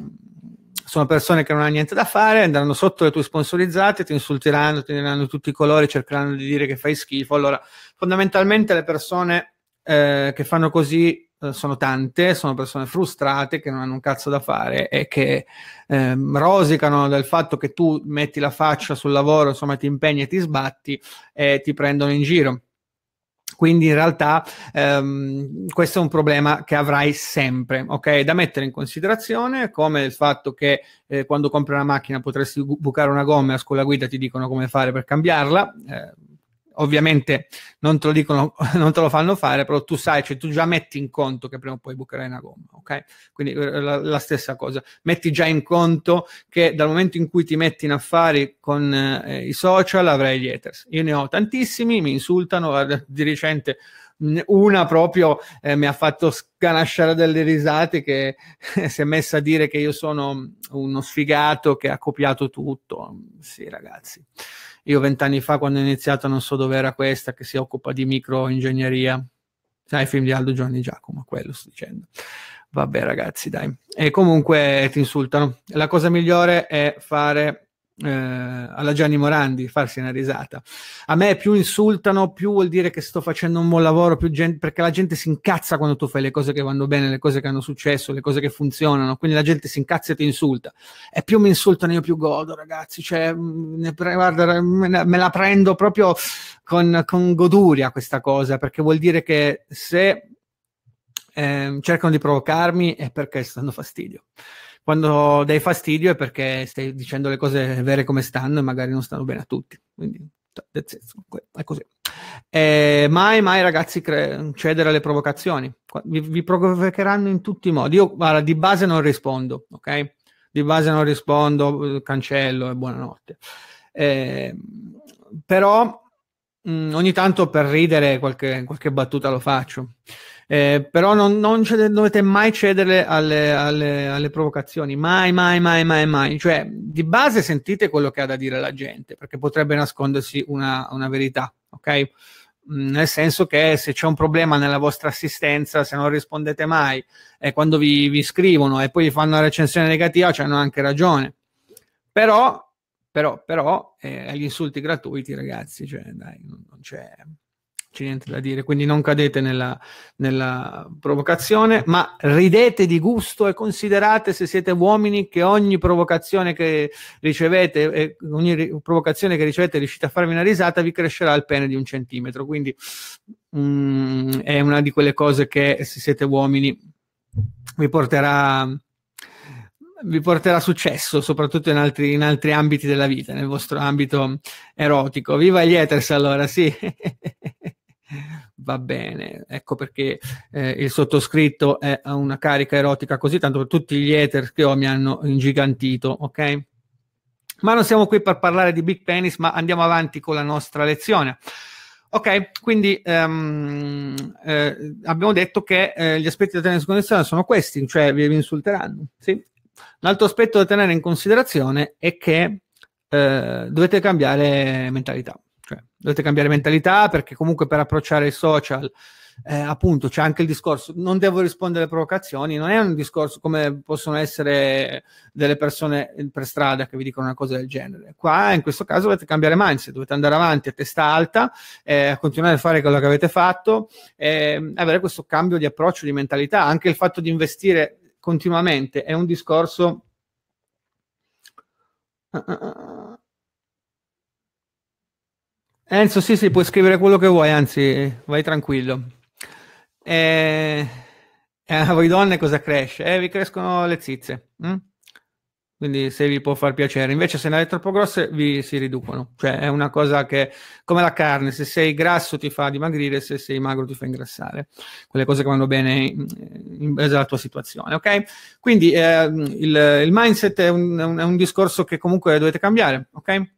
sono persone che non hanno niente da fare, andranno sotto le tue sponsorizzate, ti insulteranno, ti diranno tutti i colori, cercheranno di dire che fai schifo. Allora, fondamentalmente le persone eh, che fanno così eh, sono tante, sono persone frustrate che non hanno un cazzo da fare e che ehm, rosicano dal fatto che tu metti la faccia sul lavoro, insomma ti impegni e ti sbatti e ti prendono in giro. Quindi in realtà ehm, questo è un problema che avrai sempre, ok? Da mettere in considerazione come il fatto che eh, quando compri una macchina potresti bu- bucare una gomma e a scuola guida ti dicono come fare per cambiarla. Eh, ovviamente non te lo dicono, non te lo fanno fare, però tu sai, cioè tu già metti in conto che prima o poi bucherai una gomma, ok? Quindi eh, la, la stessa cosa, metti già in conto che dal momento in cui ti metti in affari con eh, i social avrai gli haters. Io ne ho tantissimi, mi insultano, di recente mm, una proprio eh, mi ha fatto sganasciare delle risate che si è messa a dire che io sono uno sfigato che ha copiato tutto. Sì, ragazzi. Io vent'anni fa, quando ho iniziato, non so dove era questa, che si occupa di microingegneria. Sai, film di Aldo Giovanni Giacomo, quello sto dicendo. Vabbè, ragazzi, dai. E comunque ti insultano. La cosa migliore è fare eh, alla Gianni Morandi farsi una risata. A me più insultano, più vuol dire che sto facendo un buon lavoro, più gente, perché la gente si incazza quando tu fai le cose che vanno bene, le cose che hanno successo, le cose che funzionano, quindi la gente si incazza e ti insulta. E più mi insultano io più godo, ragazzi, cioè, mm, ne pre- guarda, me, la prendo proprio con, con goduria questa cosa, perché vuol dire che se eh, cercano di provocarmi è perché stanno fastidio quando dai fastidio è perché stai dicendo le cose vere come stanno e magari non stanno bene a tutti. Quindi, cioè, senso, è così. Eh, mai, mai ragazzi cre- cedere alle provocazioni. Vi, vi, provocheranno in tutti i modi. Io guarda, di base non rispondo, ok? Di base non rispondo, cancello e buonanotte. Eh, però mh, mm, ogni tanto per ridere qualche, qualche battuta lo faccio. Eh, però non, non cede, dovete mai cedere alle, alle, alle, provocazioni, mai, mai, mai, mai, mai. Cioè, di base sentite quello che ha da dire la gente, perché potrebbe nascondersi una, una verità, ok? Mm, nel senso che se c'è un problema nella vostra assistenza, se non rispondete mai, e eh, quando vi, vi, scrivono e poi vi fanno una recensione negativa, cioè hanno anche ragione. Però, però, però, eh, gli insulti gratuiti, ragazzi, cioè, dai, non, c'è, c'è niente da dire, quindi non cadete nella, nella, provocazione, ma ridete di gusto e considerate se siete uomini che ogni provocazione che ricevete, eh, ogni ri- provocazione che ricevete riuscite a farvi una risata, vi crescerà il pene di un centimetro, quindi mh, mm, è una di quelle cose che se siete uomini vi porterà vi porterà successo, soprattutto in altri, in altri, ambiti della vita, nel vostro ambito erotico. Viva gli haters allora, sì. va bene. Ecco perché eh, il sottoscritto è a una carica erotica così tanto per tutti gli haters che ho mi hanno ingigantito, ok? Ma non siamo qui per parlare di Big Penis, ma andiamo avanti con la nostra lezione. Ok, quindi um, eh, abbiamo detto che eh, gli aspetti da tenere in considerazione sono questi, cioè vi insulteranno. Sì? Un altro aspetto da tenere in considerazione è che eh, dovete cambiare mentalità. Cioè, dovete cambiare mentalità perché comunque per approcciare i social, eh, appunto, c'è anche il discorso, non devo rispondere alle provocazioni, non è un discorso come possono essere delle persone per strada che vi dicono una cosa del genere. Qua, in questo caso, dovete cambiare mindset, dovete andare avanti a testa alta, eh, continuare a fare quello che avete fatto, eh, avere questo cambio di approccio, di mentalità. Anche il fatto di investire continuamente è un discorso... Ah, ah, ah, Enzo, sì, sì, puoi scrivere quello che vuoi, anzi, vai tranquillo. E... Eh, e eh, a voi donne cosa cresce? Eh, vi crescono le zizze. Hm? Mm? Quindi se vi può far piacere. Invece se ne avete troppo grosse vi si riducono. Cioè è una cosa che, come la carne, se sei grasso ti fa dimagrire, se sei magro ti fa ingrassare. Quelle cose che vanno bene in, in base alla tua situazione, ok? Quindi eh, il, il, mindset è un, è un discorso che comunque dovete cambiare, ok?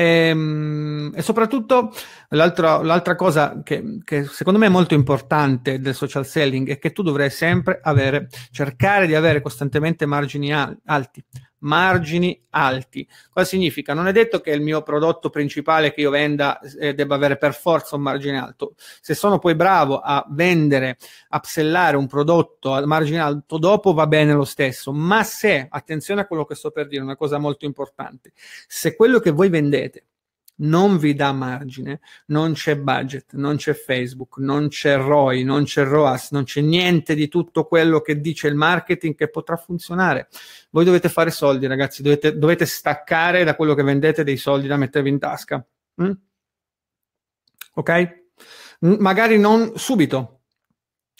E, ehm, e soprattutto l'altra, l'altra cosa che, che, secondo me è molto importante del social selling è che tu dovrai sempre avere, cercare di avere costantemente margini al- alti margini alti. Cosa significa? Non è detto che il mio prodotto principale che io venda eh, debba avere per forza un margine alto. Se sono poi bravo a vendere, a sellare un prodotto a margine alto dopo va bene lo stesso, ma se, attenzione a quello che sto per dire, una cosa molto importante, se quello che voi vendete non vi dà margine, non c'è budget, non c'è Facebook, non c'è ROI, non c'è ROAS, non c'è niente di tutto quello che dice il marketing che potrà funzionare. Voi dovete fare soldi, ragazzi, dovete, dovete staccare da quello che vendete dei soldi da mettervi in tasca. Mm? Ok? Magari non subito.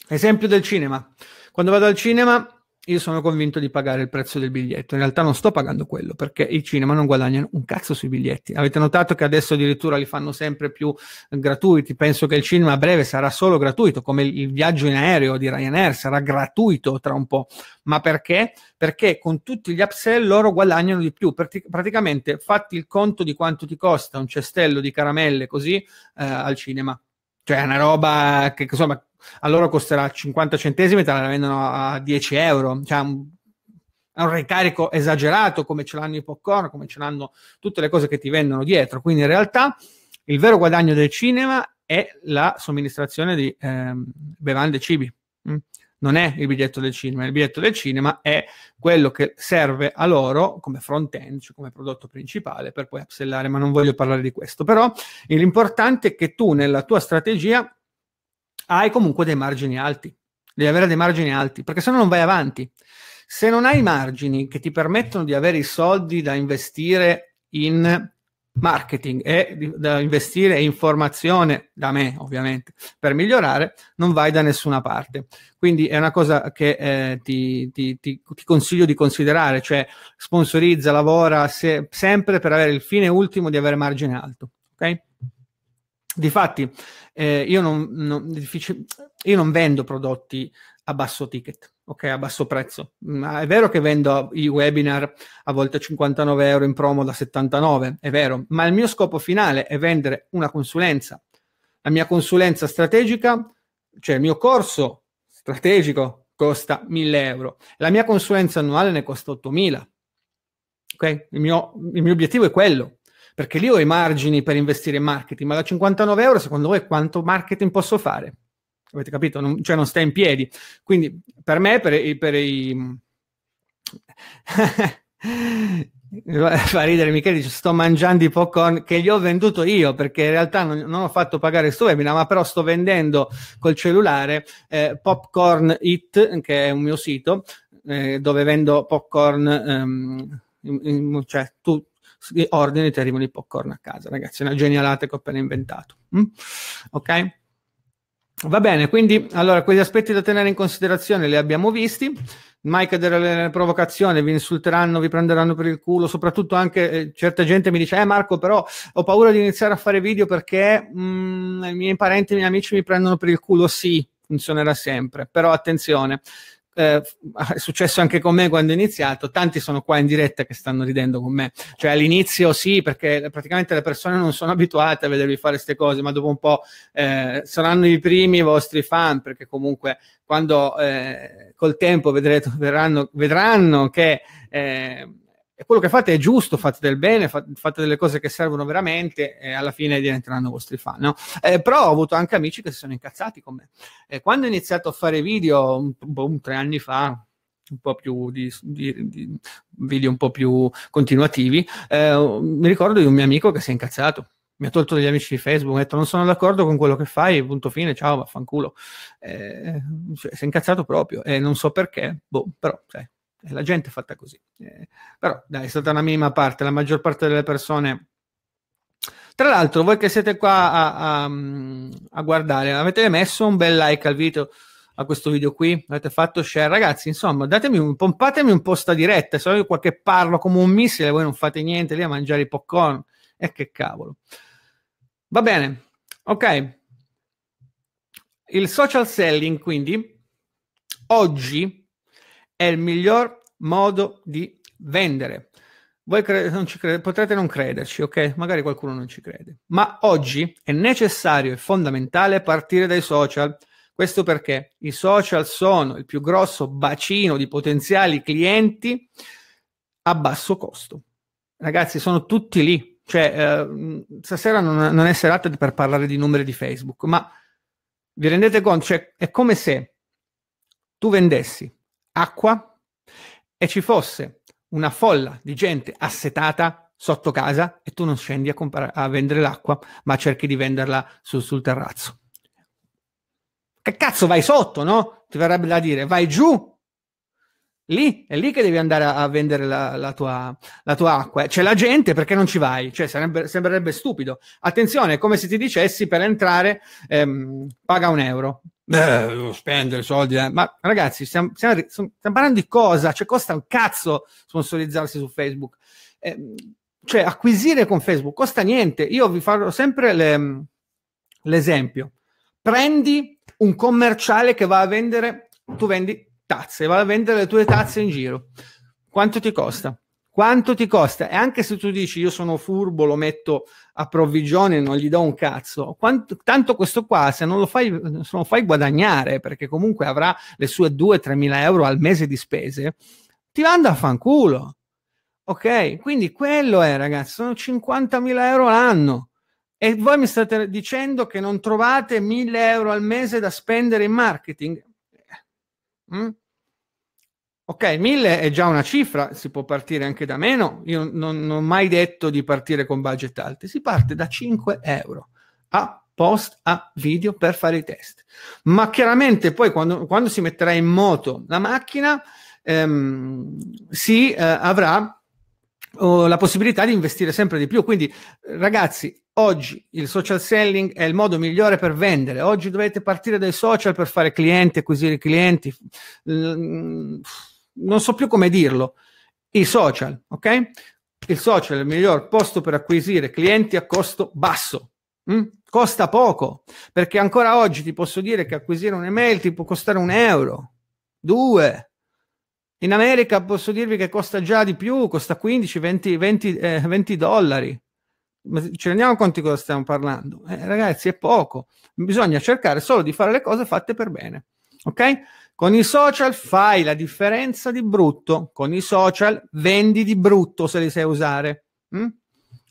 Esempio del cinema. Quando vado al cinema io sono convinto di pagare il prezzo del biglietto. In realtà non sto pagando quello perché i cinema non guadagnano un cazzo sui biglietti. Avete notato che adesso addirittura li fanno sempre più gratuiti. Penso che il cinema a breve sarà solo gratuito, come il viaggio in aereo di Ryanair sarà gratuito tra un po'. Ma perché? Perché con tutti gli upsell loro guadagnano di più. Pratic- praticamente fatti il conto di quanto ti costa un cestello di caramelle così eh, al cinema cioè, è una roba che insomma a loro costerà 50 centesimi, te la vendono a 10 euro. Cioè, è un ricarico esagerato come ce l'hanno i popcorn, come ce l'hanno tutte le cose che ti vendono dietro. Quindi in realtà il vero guadagno del cinema è la somministrazione di eh, bevande e cibi. Mm non è il biglietto del cinema, il biglietto del cinema è quello che serve a loro come front-end, cioè come prodotto principale per poi upsellare, ma non voglio parlare di questo, però l'importante è che tu nella tua strategia hai comunque dei margini alti, devi avere dei margini alti, perché se no non vai avanti. Se non hai margini che ti permettono di avere i soldi da investire in marketing e da investire in formazione da me ovviamente per migliorare non vai da nessuna parte quindi è una cosa che eh, ti, ti, ti, ti, consiglio di considerare cioè sponsorizza lavora se, sempre per avere il fine ultimo di avere margine alto ok Difatti, eh, io, non, non, io non vendo prodotti a basso ticket, ok, a basso prezzo. Ma mm, ah, è vero che vendo i webinar a volte 59 euro in promo da 79, è vero, ma il mio scopo finale è vendere una consulenza, la mia consulenza strategica, cioè il mio corso strategico costa 1000 euro, la mia consulenza annuale ne costa 8000. Ok? Il mio, il mio obiettivo è quello, perché lì ho i margini per investire in marketing, ma da 59 euro secondo voi quanto marketing posso fare? Avete capito? Non, cioè non sta in piedi. Quindi per me, per, i... Per i... fa ridere Michele dice sto mangiando i popcorn che gli ho venduto io perché in realtà non, non ho fatto pagare sto webinar ma però sto vendendo col cellulare eh, popcorn it che è un mio sito eh, dove vendo popcorn ehm, in, in, cioè tu ordini e ti arrivano i popcorn a casa ragazzi è una genialata che ho appena inventato mm? ok Va bene, quindi allora quegli aspetti da tenere in considerazione li abbiamo visti. Mike delle provocazioni, vi insulteranno, vi prenderanno per il culo, soprattutto anche eh, certa gente mi dice "Eh Marco, però ho paura di iniziare a fare video perché mh, mm, i miei parenti, i miei amici mi prendono per il culo". Sì, funzionerà sempre, però attenzione, eh, è successo anche con me quando ho iniziato, tanti sono qua in diretta che stanno ridendo con me. Cioè all'inizio sì, perché praticamente le persone non sono abituate a vedervi fare queste cose, ma dopo un po' eh, saranno i primi i vostri fan, perché comunque quando eh, col tempo vedrete, vedranno, vedranno che... Eh, e quello che fate è giusto, fate del bene, fate delle cose che servono veramente e alla fine diventeranno vostri fan. No? Eh, però ho avuto anche amici che si sono incazzati con me. Eh, quando ho iniziato a fare video, un, boom, tre anni fa, un po' più di, di, di video un po' più continuativi, eh, mi ricordo di un mio amico che si è incazzato mi ha tolto degli amici di Facebook, mi ha detto non sono d'accordo con quello che fai, punto fine, ciao, vaffanculo. Eh, cioè, si è incazzato proprio e eh, non so perché, boh, però sai, e eh, la gente è fatta così. Eh, però dai, è stata una minima parte, la maggior parte delle persone... Tra l'altro, voi che siete qua a, a, a guardare, avete messo un bel like al video? a questo video qui, avete fatto share, ragazzi, insomma, datemi un, pompatemi un po' sta diretta, se no io qua che parlo come un missile, voi non fate niente lì a mangiare i popcorn, e eh, che cavolo. Va bene, ok. Il social selling, quindi, oggi è il miglior modo di vendere. Voi cre- non cre- potrete non crederci, ok? Magari qualcuno non ci crede. Ma oggi è necessario e fondamentale partire dai social. Questo perché i social sono il più grosso bacino di potenziali clienti a basso costo. Ragazzi, sono tutti lì. Cioè, eh, stasera non, non, è serata per parlare di numeri di Facebook, ma vi rendete conto? Cioè, è come se tu vendessi acqua e ci fosse una folla di gente assetata sotto casa e tu non scendi a, compar- a vendere l'acqua, ma cerchi di venderla su- sul terrazzo. Che cazzo vai sotto, no? Ti verrebbe da dire, vai giù Lì è lì che devi andare a, a vendere la, la, tua, la, tua, acqua. C'è la gente perché non ci vai? Cioè, sarebbe, sembrerebbe stupido. Attenzione, è come se ti dicessi per entrare ehm, paga un euro. Beh, devo oh, spendere soldi. Eh. Ma ragazzi, stiamo, stiamo, stiamo, parlando di cosa? Cioè, costa un cazzo sponsorizzarsi su Facebook. Eh, cioè, acquisire con Facebook costa niente. Io vi farò sempre le, mm, l'esempio. Prendi un commerciale che va a vendere, tu vendi tazze, vai a vendere le tue tazze in giro. Quanto ti costa? Quanto ti costa? E anche se tu dici io sono furbo, lo metto a provvigione non gli do un cazzo, quanto, tanto questo qua se non lo, fai, se lo fai guadagnare, perché comunque avrà le sue 2-3 mila euro al mese di spese, ti manda a fanculo. Ok? Quindi quello è, ragazzi, sono 50.000 euro l'anno. E voi mi state dicendo che non trovate 1000 euro al mese da spendere in marketing? Mm? Ok, 1000 è già una cifra, si può partire anche da meno. Io non, non ho mai detto di partire con budget alti, si parte da 5 euro a post a video per fare i test. Ma chiaramente poi quando, quando si metterà in moto la macchina ehm, si eh, avrà oh, la possibilità di investire sempre di più. Quindi ragazzi, Oggi il social selling è il modo migliore per vendere. Oggi dovete partire dai social per fare clienti, acquisire clienti. Mm, non so più come dirlo. I social, ok? Il social è il miglior posto per acquisire clienti a costo basso. Mm? Costa poco, perché ancora oggi ti posso dire che acquisire un'email ti può costare un euro, due. In America posso dirvi che costa già di più, costa 15, 20, 20, eh, 20 dollari ci rendiamo conto di cosa stiamo parlando? Eh, ragazzi, è poco. Bisogna cercare solo di fare le cose fatte per bene. Ok? Con i social fai la differenza di brutto. Con i social vendi di brutto se li sai usare. Mm?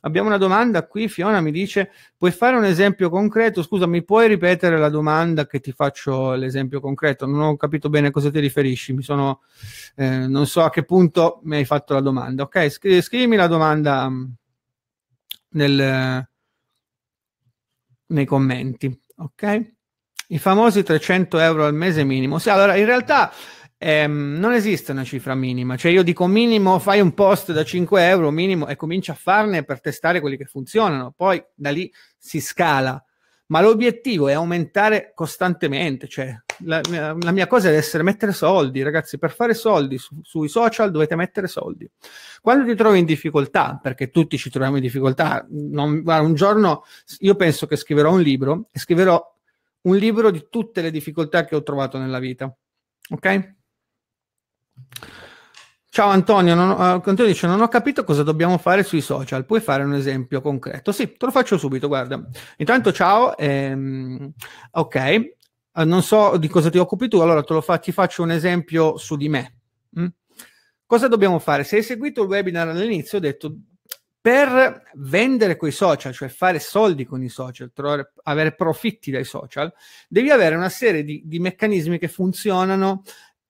Abbiamo una domanda qui, Fiona mi dice, puoi fare un esempio concreto? Scusa, mi puoi ripetere la domanda che ti faccio l'esempio concreto? Non ho capito bene a cosa ti riferisci, mi sono, eh, non so a che punto mi hai fatto la domanda. Ok, Scri- scrivimi la domanda. Mm, nel, nei commenti. Ok? I famosi 300 euro al mese minimo. Sì, allora in realtà ehm, non esiste una cifra minima. Cioè io dico minimo, fai un post da 5 euro minimo e cominci a farne per testare quelli che funzionano. Poi da lì si scala. Ma l'obiettivo è aumentare costantemente, cioè la, la, mia cosa deve essere mettere soldi, ragazzi, per fare soldi su, sui social dovete mettere soldi. Quando ti trovi in difficoltà, perché tutti ci troviamo in difficoltà, non, un giorno io penso che scriverò un libro e scriverò un libro di tutte le difficoltà che ho trovato nella vita. Ok? Ciao Antonio, non, ho, eh, Antonio dice non ho capito cosa dobbiamo fare sui social, puoi fare un esempio concreto? Sì, te lo faccio subito, guarda. Intanto ciao, ehm, ok, eh, non so di cosa ti occupi tu, allora fa- ti faccio un esempio su di me. Mm? Cosa dobbiamo fare? Se hai seguito il webinar all'inizio, ho detto per vendere coi social, cioè fare soldi con i social, trovare, avere profitti dai social, devi avere una serie di, di meccanismi che funzionano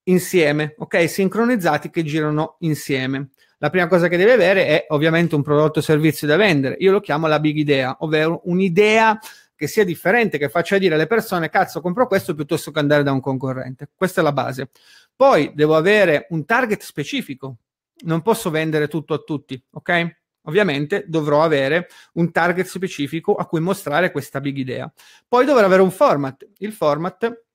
insieme, ok? Sincronizzati che girano insieme. La prima cosa che devi avere è ovviamente un prodotto o servizio da vendere. Io lo chiamo la big idea, ovvero un'idea che sia differente, che faccia dire alle persone cazzo compro questo piuttosto che andare da un concorrente. Questa è la base. Poi devo avere un target specifico, non posso vendere tutto a tutti, ok? Ovviamente dovrò avere un target specifico a cui mostrare questa big idea. Poi dovrò avere un format. Il format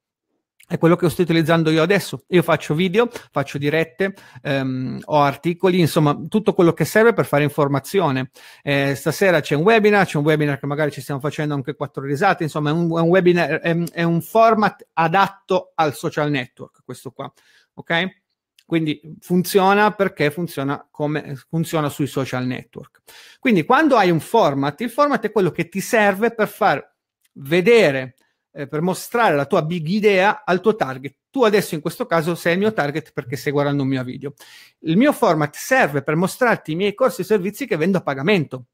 è quello che sto utilizzando io adesso. Io faccio video, faccio dirette, ehm, ho articoli, insomma, tutto quello che serve per fare informazione. Eh, stasera c'è un webinar, c'è un webinar che magari ci stiamo facendo anche quattro risate, insomma, è un, è un webinar, è, è, un format adatto al social network, questo qua, ok? Quindi funziona perché funziona come funziona sui social network. Quindi quando hai un format, il format è quello che ti serve per far vedere eh, per mostrare la tua big idea al tuo target. Tu adesso in questo caso sei il mio target perché stai guardando un mio video. Il mio format serve per mostrarti i miei corsi e servizi che vendo a pagamento.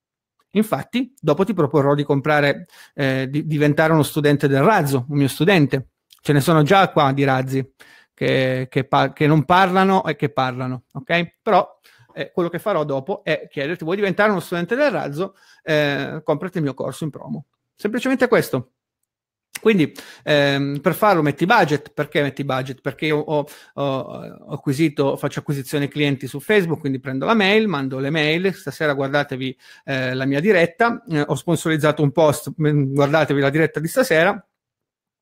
Infatti, dopo ti proporrò di comprare, eh, di diventare uno studente del razzo, un mio studente. Ce ne sono già qua di razzi che, che, par- che non parlano e che parlano, ok? Però eh, quello che farò dopo è chiederti, vuoi diventare uno studente del razzo? Eh, comprati il mio corso in promo. Semplicemente questo. Quindi ehm, per farlo metti budget, perché metti budget? Perché io ho, ho acquisito, faccio acquisizione clienti su Facebook, quindi prendo la mail, mando le mail, stasera guardatevi eh, la mia diretta, eh, ho sponsorizzato un post, mm, guardatevi la diretta di stasera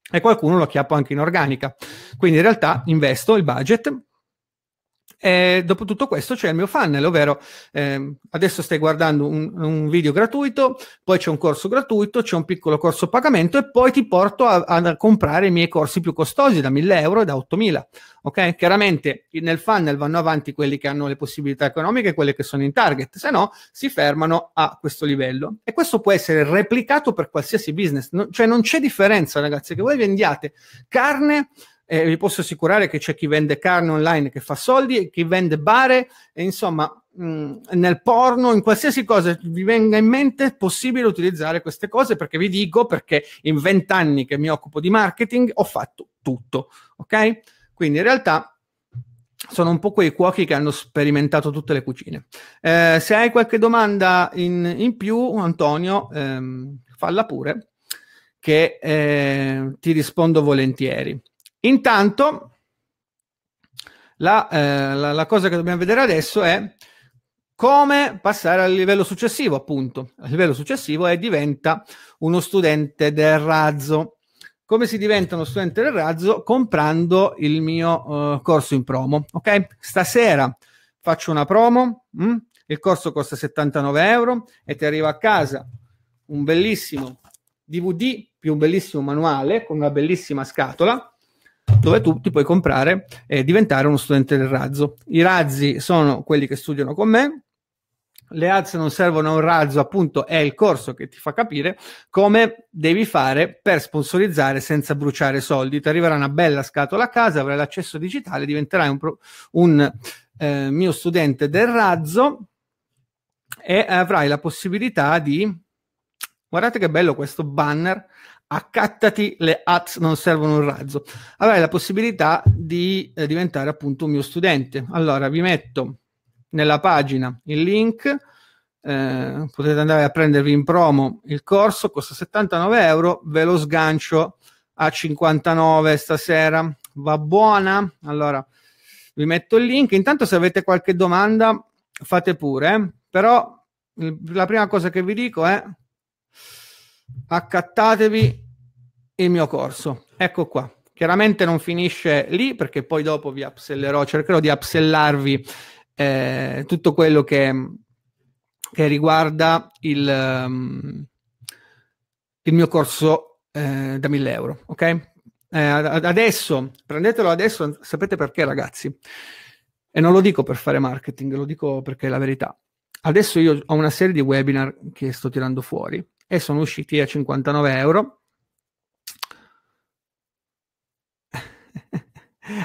e qualcuno lo chiappo anche in organica. Quindi in realtà investo il budget, e dopo tutto questo c'è il mio funnel, ovvero eh, adesso stai guardando un, un, video gratuito, poi c'è un corso gratuito, c'è un piccolo corso a pagamento e poi ti porto a, a comprare i miei corsi più costosi da 1000 euro e da 8000. Ok? Chiaramente nel funnel vanno avanti quelli che hanno le possibilità economiche e quelle che sono in target, se no si fermano a questo livello. E questo può essere replicato per qualsiasi business, no, cioè non c'è differenza, ragazzi, che voi vendiate carne e eh, vi posso assicurare che c'è chi vende carne online che fa soldi, e chi vende bare, e insomma nel porno, in qualsiasi cosa vi venga in mente, è possibile utilizzare queste cose perché vi dico perché in vent'anni che mi occupo di marketing ho fatto tutto, ok? Quindi in realtà sono un po' quei cuochi che hanno sperimentato tutte le cucine. Eh, se hai qualche domanda in, in più, Antonio, ehm, falla pure, che eh, ti rispondo volentieri. Intanto, la, eh, la, la cosa che dobbiamo vedere adesso è come passare al livello successivo, appunto. Il livello successivo è diventa uno studente del razzo. Come si diventa uno studente del razzo? Comprando il mio eh, corso in promo, ok? Stasera faccio una promo, mh? Mm? il corso costa 79 euro e ti arriva a casa un bellissimo DVD più un bellissimo manuale con una bellissima scatola dove tu ti puoi comprare e diventare uno studente del razzo. I razzi sono quelli che studiano con me, le ads non servono a un razzo, appunto, è il corso che ti fa capire come devi fare per sponsorizzare senza bruciare soldi. Ti arriverà una bella scatola a casa, avrai l'accesso digitale, diventerai un, pro, un eh, mio studente del razzo e avrai la possibilità di. Guardate che bello questo banner accattati, le ads non servono un razzo. Avrai la possibilità di eh, diventare appunto un mio studente. Allora vi metto nella pagina il link, eh, potete andare a prendervi in promo il corso, costa 79 euro, ve lo sgancio a 59 stasera. Va buona? Allora vi metto il link. Intanto se avete qualche domanda fate pure, eh. però la prima cosa che vi dico è accattatevi il mio corso. Ecco qua. Chiaramente non finisce lì perché poi dopo vi upsellerò, cercherò di upsellarvi eh, tutto quello che, che riguarda il, um, il, mio corso eh, da 1000 euro. Ok? Eh, adesso, prendetelo adesso, sapete perché ragazzi? E non lo dico per fare marketing, lo dico perché è la verità. Adesso io ho una serie di webinar che sto tirando fuori e sono usciti a 59 euro.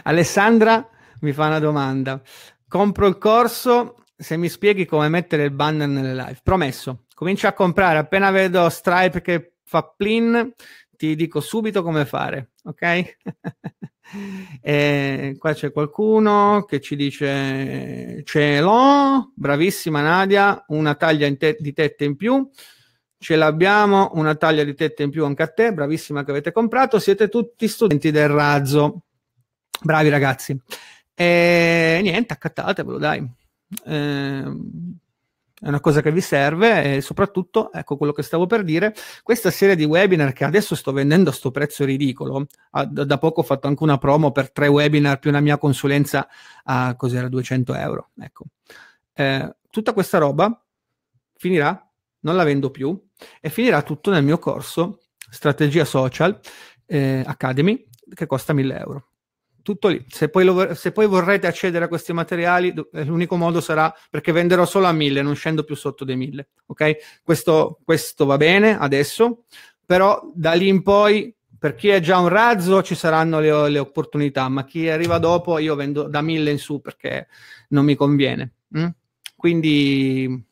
Alessandra mi fa una domanda. Compro il corso se mi spieghi come mettere il banner nelle live. Promesso. Comincio a comprare appena vedo Stripe che fa plin, ti dico subito come fare, ok? e qua c'è qualcuno che ci dice ce l'ho, bravissima Nadia, una taglia te- di tette in più ce l'abbiamo, una taglia di tette in più anche a te, bravissima che avete comprato, siete tutti studenti del razzo. Bravi ragazzi. E niente, accattatevelo, dai. Eh, è una cosa che vi serve e soprattutto, ecco quello che stavo per dire, questa serie di webinar che adesso sto vendendo a sto prezzo ridicolo, a, da poco ho fatto anche una promo per tre webinar più una mia consulenza a cos'era 200 euro, ecco. Eh, tutta questa roba finirà non la vendo più e finirà tutto nel mio corso Strategia Social eh, Academy che costa 1000 euro. Tutto lì. Se poi, lo, se poi vorrete accedere a questi materiali, eh, l'unico modo sarà perché venderò solo a 1000, non scendo più sotto dei 1000. Ok? Questo, questo va bene adesso, però da lì in poi per chi è già un razzo ci saranno le, le, opportunità, ma chi arriva dopo io vendo da 1000 in su perché non mi conviene. Mm? Quindi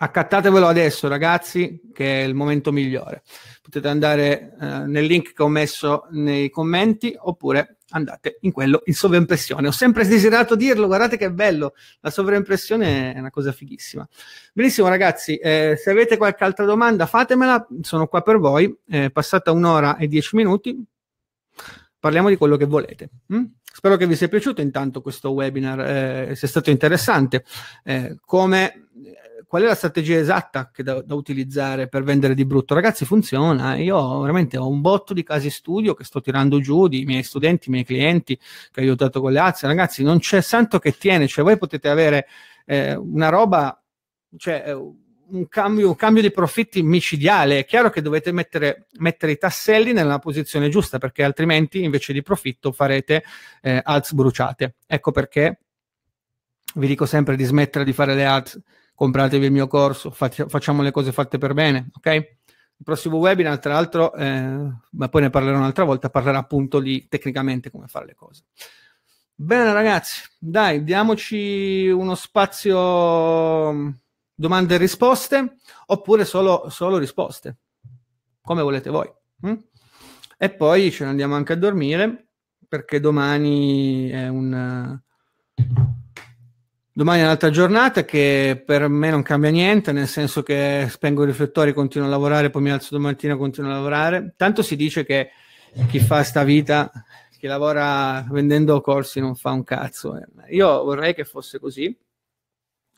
accattatevelo adesso ragazzi che è il momento migliore potete andare eh, nel link che ho messo nei commenti oppure andate in quello in sovraimpressione ho sempre desiderato dirlo guardate che bello la sovraimpressione è una cosa fighissima benissimo ragazzi eh, se avete qualche altra domanda fatemela sono qua per voi eh, passata un'ora e dieci minuti parliamo di quello che volete hm? spero che vi sia piaciuto intanto questo webinar eh, sia stato interessante eh, come qual è la strategia esatta da, da, utilizzare per vendere di brutto? Ragazzi, funziona. Io veramente ho un botto di casi studio che sto tirando giù di miei studenti, miei clienti che ho aiutato con le azze. Ragazzi, non c'è santo che tiene, cioè voi potete avere eh, una roba, cioè eh, un cambio, un cambio di profitti micidiale. È chiaro che dovete mettere, mettere, i tasselli nella posizione giusta, perché altrimenti invece di profitto farete eh, ads bruciate. Ecco perché vi dico sempre di smettere di fare le ads compratevi il mio corso, facciamo le cose fatte per bene, ok? Il prossimo webinar, tra l'altro, eh, ma poi ne parlerò un'altra volta, parlerà appunto di tecnicamente come fare le cose. Bene ragazzi, dai, diamoci uno spazio mm, domande e risposte oppure solo, solo risposte, come volete voi. Hm? E poi ce ne andiamo anche a dormire perché domani è un Domani è un'altra giornata che per me non cambia niente, nel senso che spengo i riflettori, continuo a lavorare, poi mi alzo domattina, continuo a lavorare. Tanto si dice che chi fa sta vita, chi lavora vendendo corsi non fa un cazzo. Io vorrei che fosse così,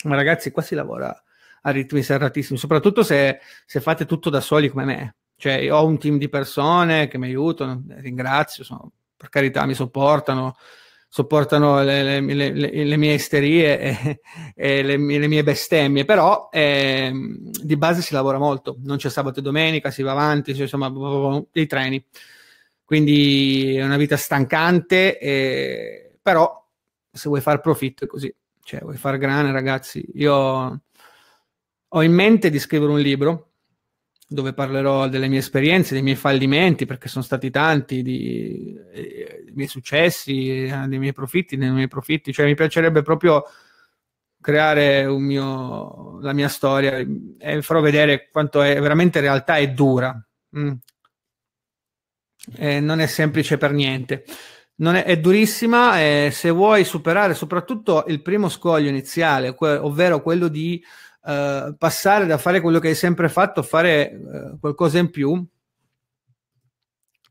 ma ragazzi qua si lavora a ritmi serratissimi, soprattutto se, se fate tutto da soli come me. Cioè ho un team di persone che mi aiutano, ringrazio, sono, per carità mi sopportano, sopportano le, le, le, le mie isterie e, e le, mie bestemmie, però eh, di base si lavora molto, non c'è sabato e domenica, si va avanti, cioè, insomma, boh, boh, boh, dei treni. Quindi è una vita stancante, eh, però se vuoi far profitto è così, cioè vuoi far grana ragazzi. Io ho in mente di scrivere un libro dove parlerò delle mie esperienze, dei miei fallimenti, perché sono stati tanti, di, eh, dei miei successi, eh, dei miei profitti, dei miei profitti. Cioè, mi piacerebbe proprio creare mio, la mia storia e farò vedere quanto è veramente in realtà e dura. Mm. Eh, non è semplice per niente. È, è, durissima e se vuoi superare soprattutto il primo scoglio iniziale, que- ovvero quello di eh, passare da fare quello che hai sempre fatto a fare eh, qualcosa in più,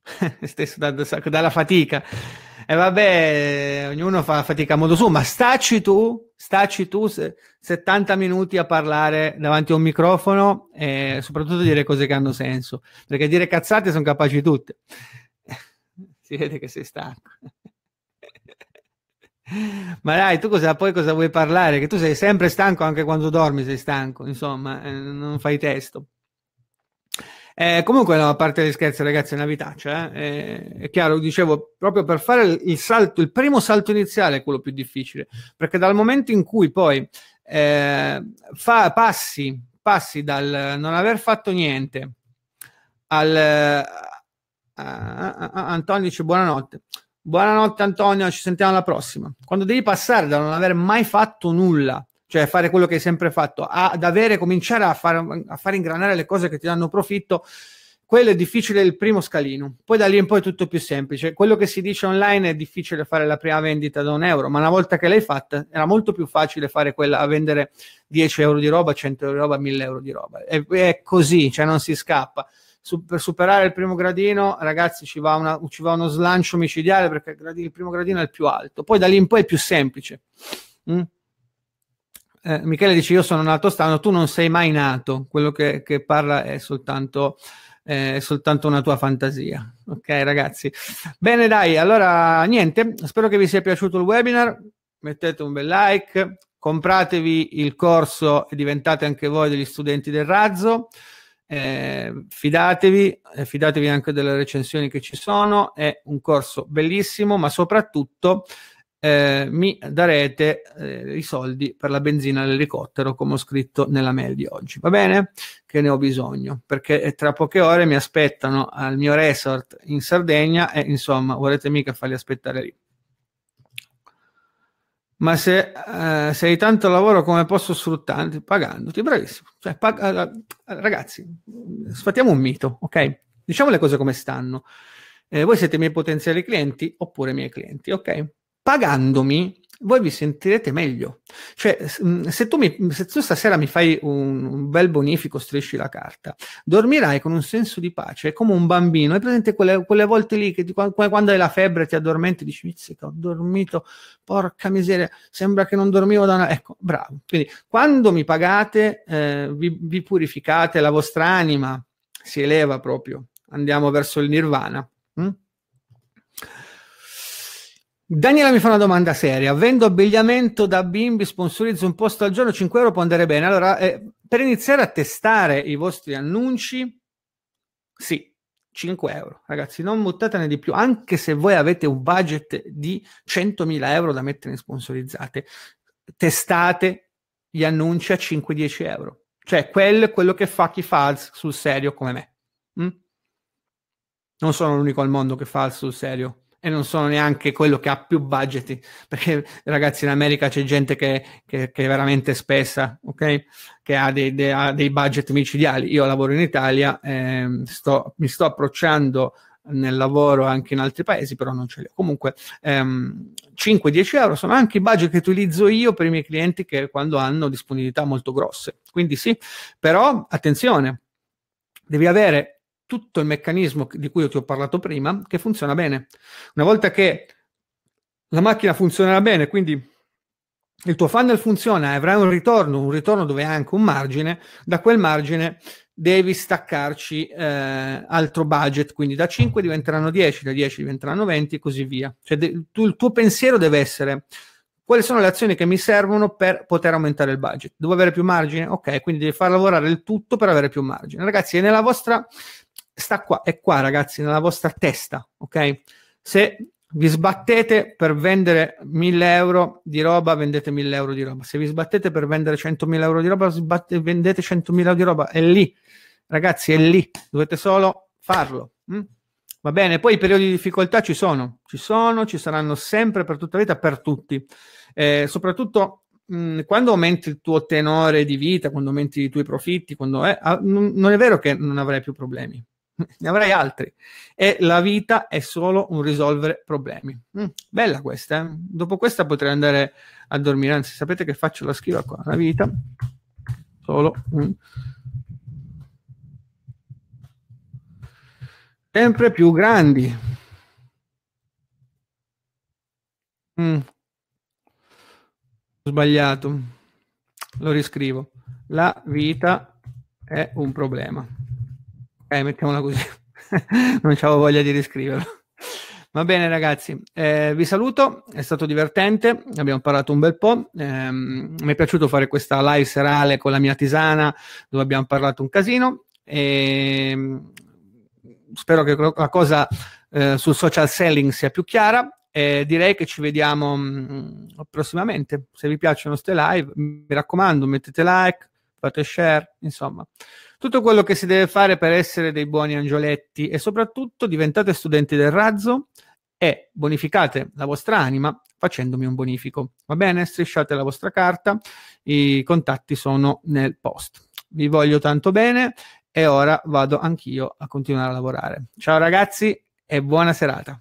stesso dando sacco dalla fatica. E vabbè, ognuno fa fatica a modo suo, ma stacci tu, stacci tu se, 70 minuti a parlare davanti a un microfono e soprattutto dire cose che hanno senso, perché dire cazzate sono capaci tutte. si vede che sei stanco. Ma dai, tu cosa, poi cosa vuoi parlare? Che tu sei sempre stanco anche quando dormi, sei stanco, insomma, eh, non fai testo. Eh, comunque, no, a parte gli scherzi, ragazzi, è una vitaccia. Eh? eh è chiaro, dicevo, proprio per fare il salto, il primo salto iniziale è quello più difficile, perché dal momento in cui poi eh, fa, passi, passi dal non aver fatto niente al, eh, Antonio dice buonanotte. Buonanotte Antonio, ci sentiamo alla prossima. Quando devi passare da non aver mai fatto nulla, cioè fare quello che hai sempre fatto, ad avere, cominciare a far, a far ingranare le cose che ti danno profitto, quello è difficile il primo scalino. Poi da lì in poi è tutto più semplice. Quello che si dice online è difficile fare la prima vendita da un euro, ma una volta che l'hai fatta era molto più facile fare quella a vendere 10 euro di roba, 100 euro di roba, 1000 euro di roba. È, è così, cioè non si scappa per superare il primo gradino, ragazzi, ci va, una, ci va uno slancio micidiale perché il, il, primo gradino è il più alto, poi da lì in poi è più semplice. Mm? Eh, Michele dice: Io sono nato strano, tu non sei mai nato, quello che, che parla è soltanto, eh, è soltanto, una tua fantasia. Ok, ragazzi. Bene, dai, allora niente. Spero che vi sia piaciuto il webinar. Mettete un bel like, compratevi il corso e diventate anche voi degli studenti del razzo. Ehm, eh, fidatevi, fidatevi anche delle recensioni che ci sono, è un corso bellissimo, ma soprattutto eh, mi darete eh, i soldi per la benzina all'elicottero, come ho scritto nella mail di oggi. Va bene? Che ne ho bisogno, perché tra poche ore mi aspettano al mio resort in Sardegna e insomma, volete mica farli aspettare lì ma se, eh, se, hai tanto lavoro come posso sfruttarti? Pagandoti, bravissimo. Cioè, pag- ragazzi, sfattiamo un mito, ok? Diciamo le cose come stanno. Eh, voi siete i miei potenziali clienti oppure i miei clienti, ok? Pagandomi voi vi sentirete meglio. Cioè, mm, se tu, mi, se tu stasera mi fai un, un, bel bonifico, strisci la carta, dormirai con un senso di pace, come un bambino. Hai presente quelle, quelle volte lì che ti, quando hai la febbre ti addormenti e dici, mizzica, ho dormito, porca miseria, sembra che non dormivo da una... Ecco, bravo. Quindi, quando mi pagate, eh, vi, vi purificate, la vostra anima si eleva proprio, andiamo verso il nirvana. Hm? Daniela mi fa una domanda seria. Vendo abbigliamento da bimbi, sponsorizzo un posto al giorno, 5 euro può andare bene. Allora, eh, per iniziare a testare i vostri annunci, sì, 5 euro. Ragazzi, non buttatene di più, anche se voi avete un budget di 100.000 euro da mettere in sponsorizzate. Testate gli annunci a 5-10 euro. Cioè, quel, quello che fa chi fa sul serio come me. Mm? Non sono l'unico al mondo che fa sul serio e non sono neanche quello che ha più budget, perché ragazzi in America c'è gente che, che, che è veramente spessa, ok? Che ha dei, dei, ha dei, budget micidiali. Io lavoro in Italia, eh, sto, mi sto approcciando nel lavoro anche in altri paesi, però non ce li ho. Comunque ehm, 5-10 euro sono anche i budget che utilizzo io per i miei clienti che quando hanno disponibilità molto grosse. Quindi sì, però attenzione, devi avere tutto il meccanismo di cui io ti ho parlato prima che funziona bene. Una volta che la macchina funzionerà bene, quindi il tuo funnel funziona e avrai un ritorno, un ritorno dove hai anche un margine, da quel margine devi staccarci eh, altro budget, quindi da 5 diventeranno 10, da 10 diventeranno 20 e così via. Cioè, de- tu, il tuo pensiero deve essere quali sono le azioni che mi servono per poter aumentare il budget. Devo avere più margine? Ok, quindi devi far lavorare il tutto per avere più margine. Ragazzi, è nella vostra sta qua, è qua ragazzi, nella vostra testa, ok? Se vi sbattete per vendere 1000 euro di roba, vendete 1000 euro di roba. Se vi sbattete per vendere 100.000 euro di roba, sbatte, vendete 100.000 euro di roba. È lì, ragazzi, è lì. Dovete solo farlo. Hm? Va bene, poi i periodi di difficoltà ci sono, ci sono, ci saranno sempre per tutta la vita, per tutti. Eh, soprattutto mh, mm, quando aumenti il tuo tenore di vita, quando aumenti i tuoi profitti, quando, eh, non, non è vero che non avrai più problemi ne avrai altri. E la vita è solo un risolvere problemi. Mm, bella questa, eh? Dopo questa potrei andare a dormire, anzi sapete che faccio la scriva qua, la vita solo un sempre più grandi. Mm. Ho sbagliato. Lo riscrivo. La vita è un problema. Eh, mettiamola così. non avevo voglia di riscriverlo. Va bene ragazzi, eh, vi saluto, è stato divertente, abbiamo parlato un bel po', eh, mi è piaciuto fare questa live serale con la mia tisana dove abbiamo parlato un casino e ehm, spero che la cosa eh, sul social selling sia più chiara e direi che ci vediamo mm, prossimamente, se vi piacciono queste live mi raccomando mettete like, fate share, insomma tutto quello che si deve fare per essere dei buoni angioletti e soprattutto diventate studenti del razzo e bonificate la vostra anima facendomi un bonifico. Va bene? Strisciate la vostra carta, i contatti sono nel post. Vi voglio tanto bene e ora vado anch'io a continuare a lavorare. Ciao ragazzi e buona serata.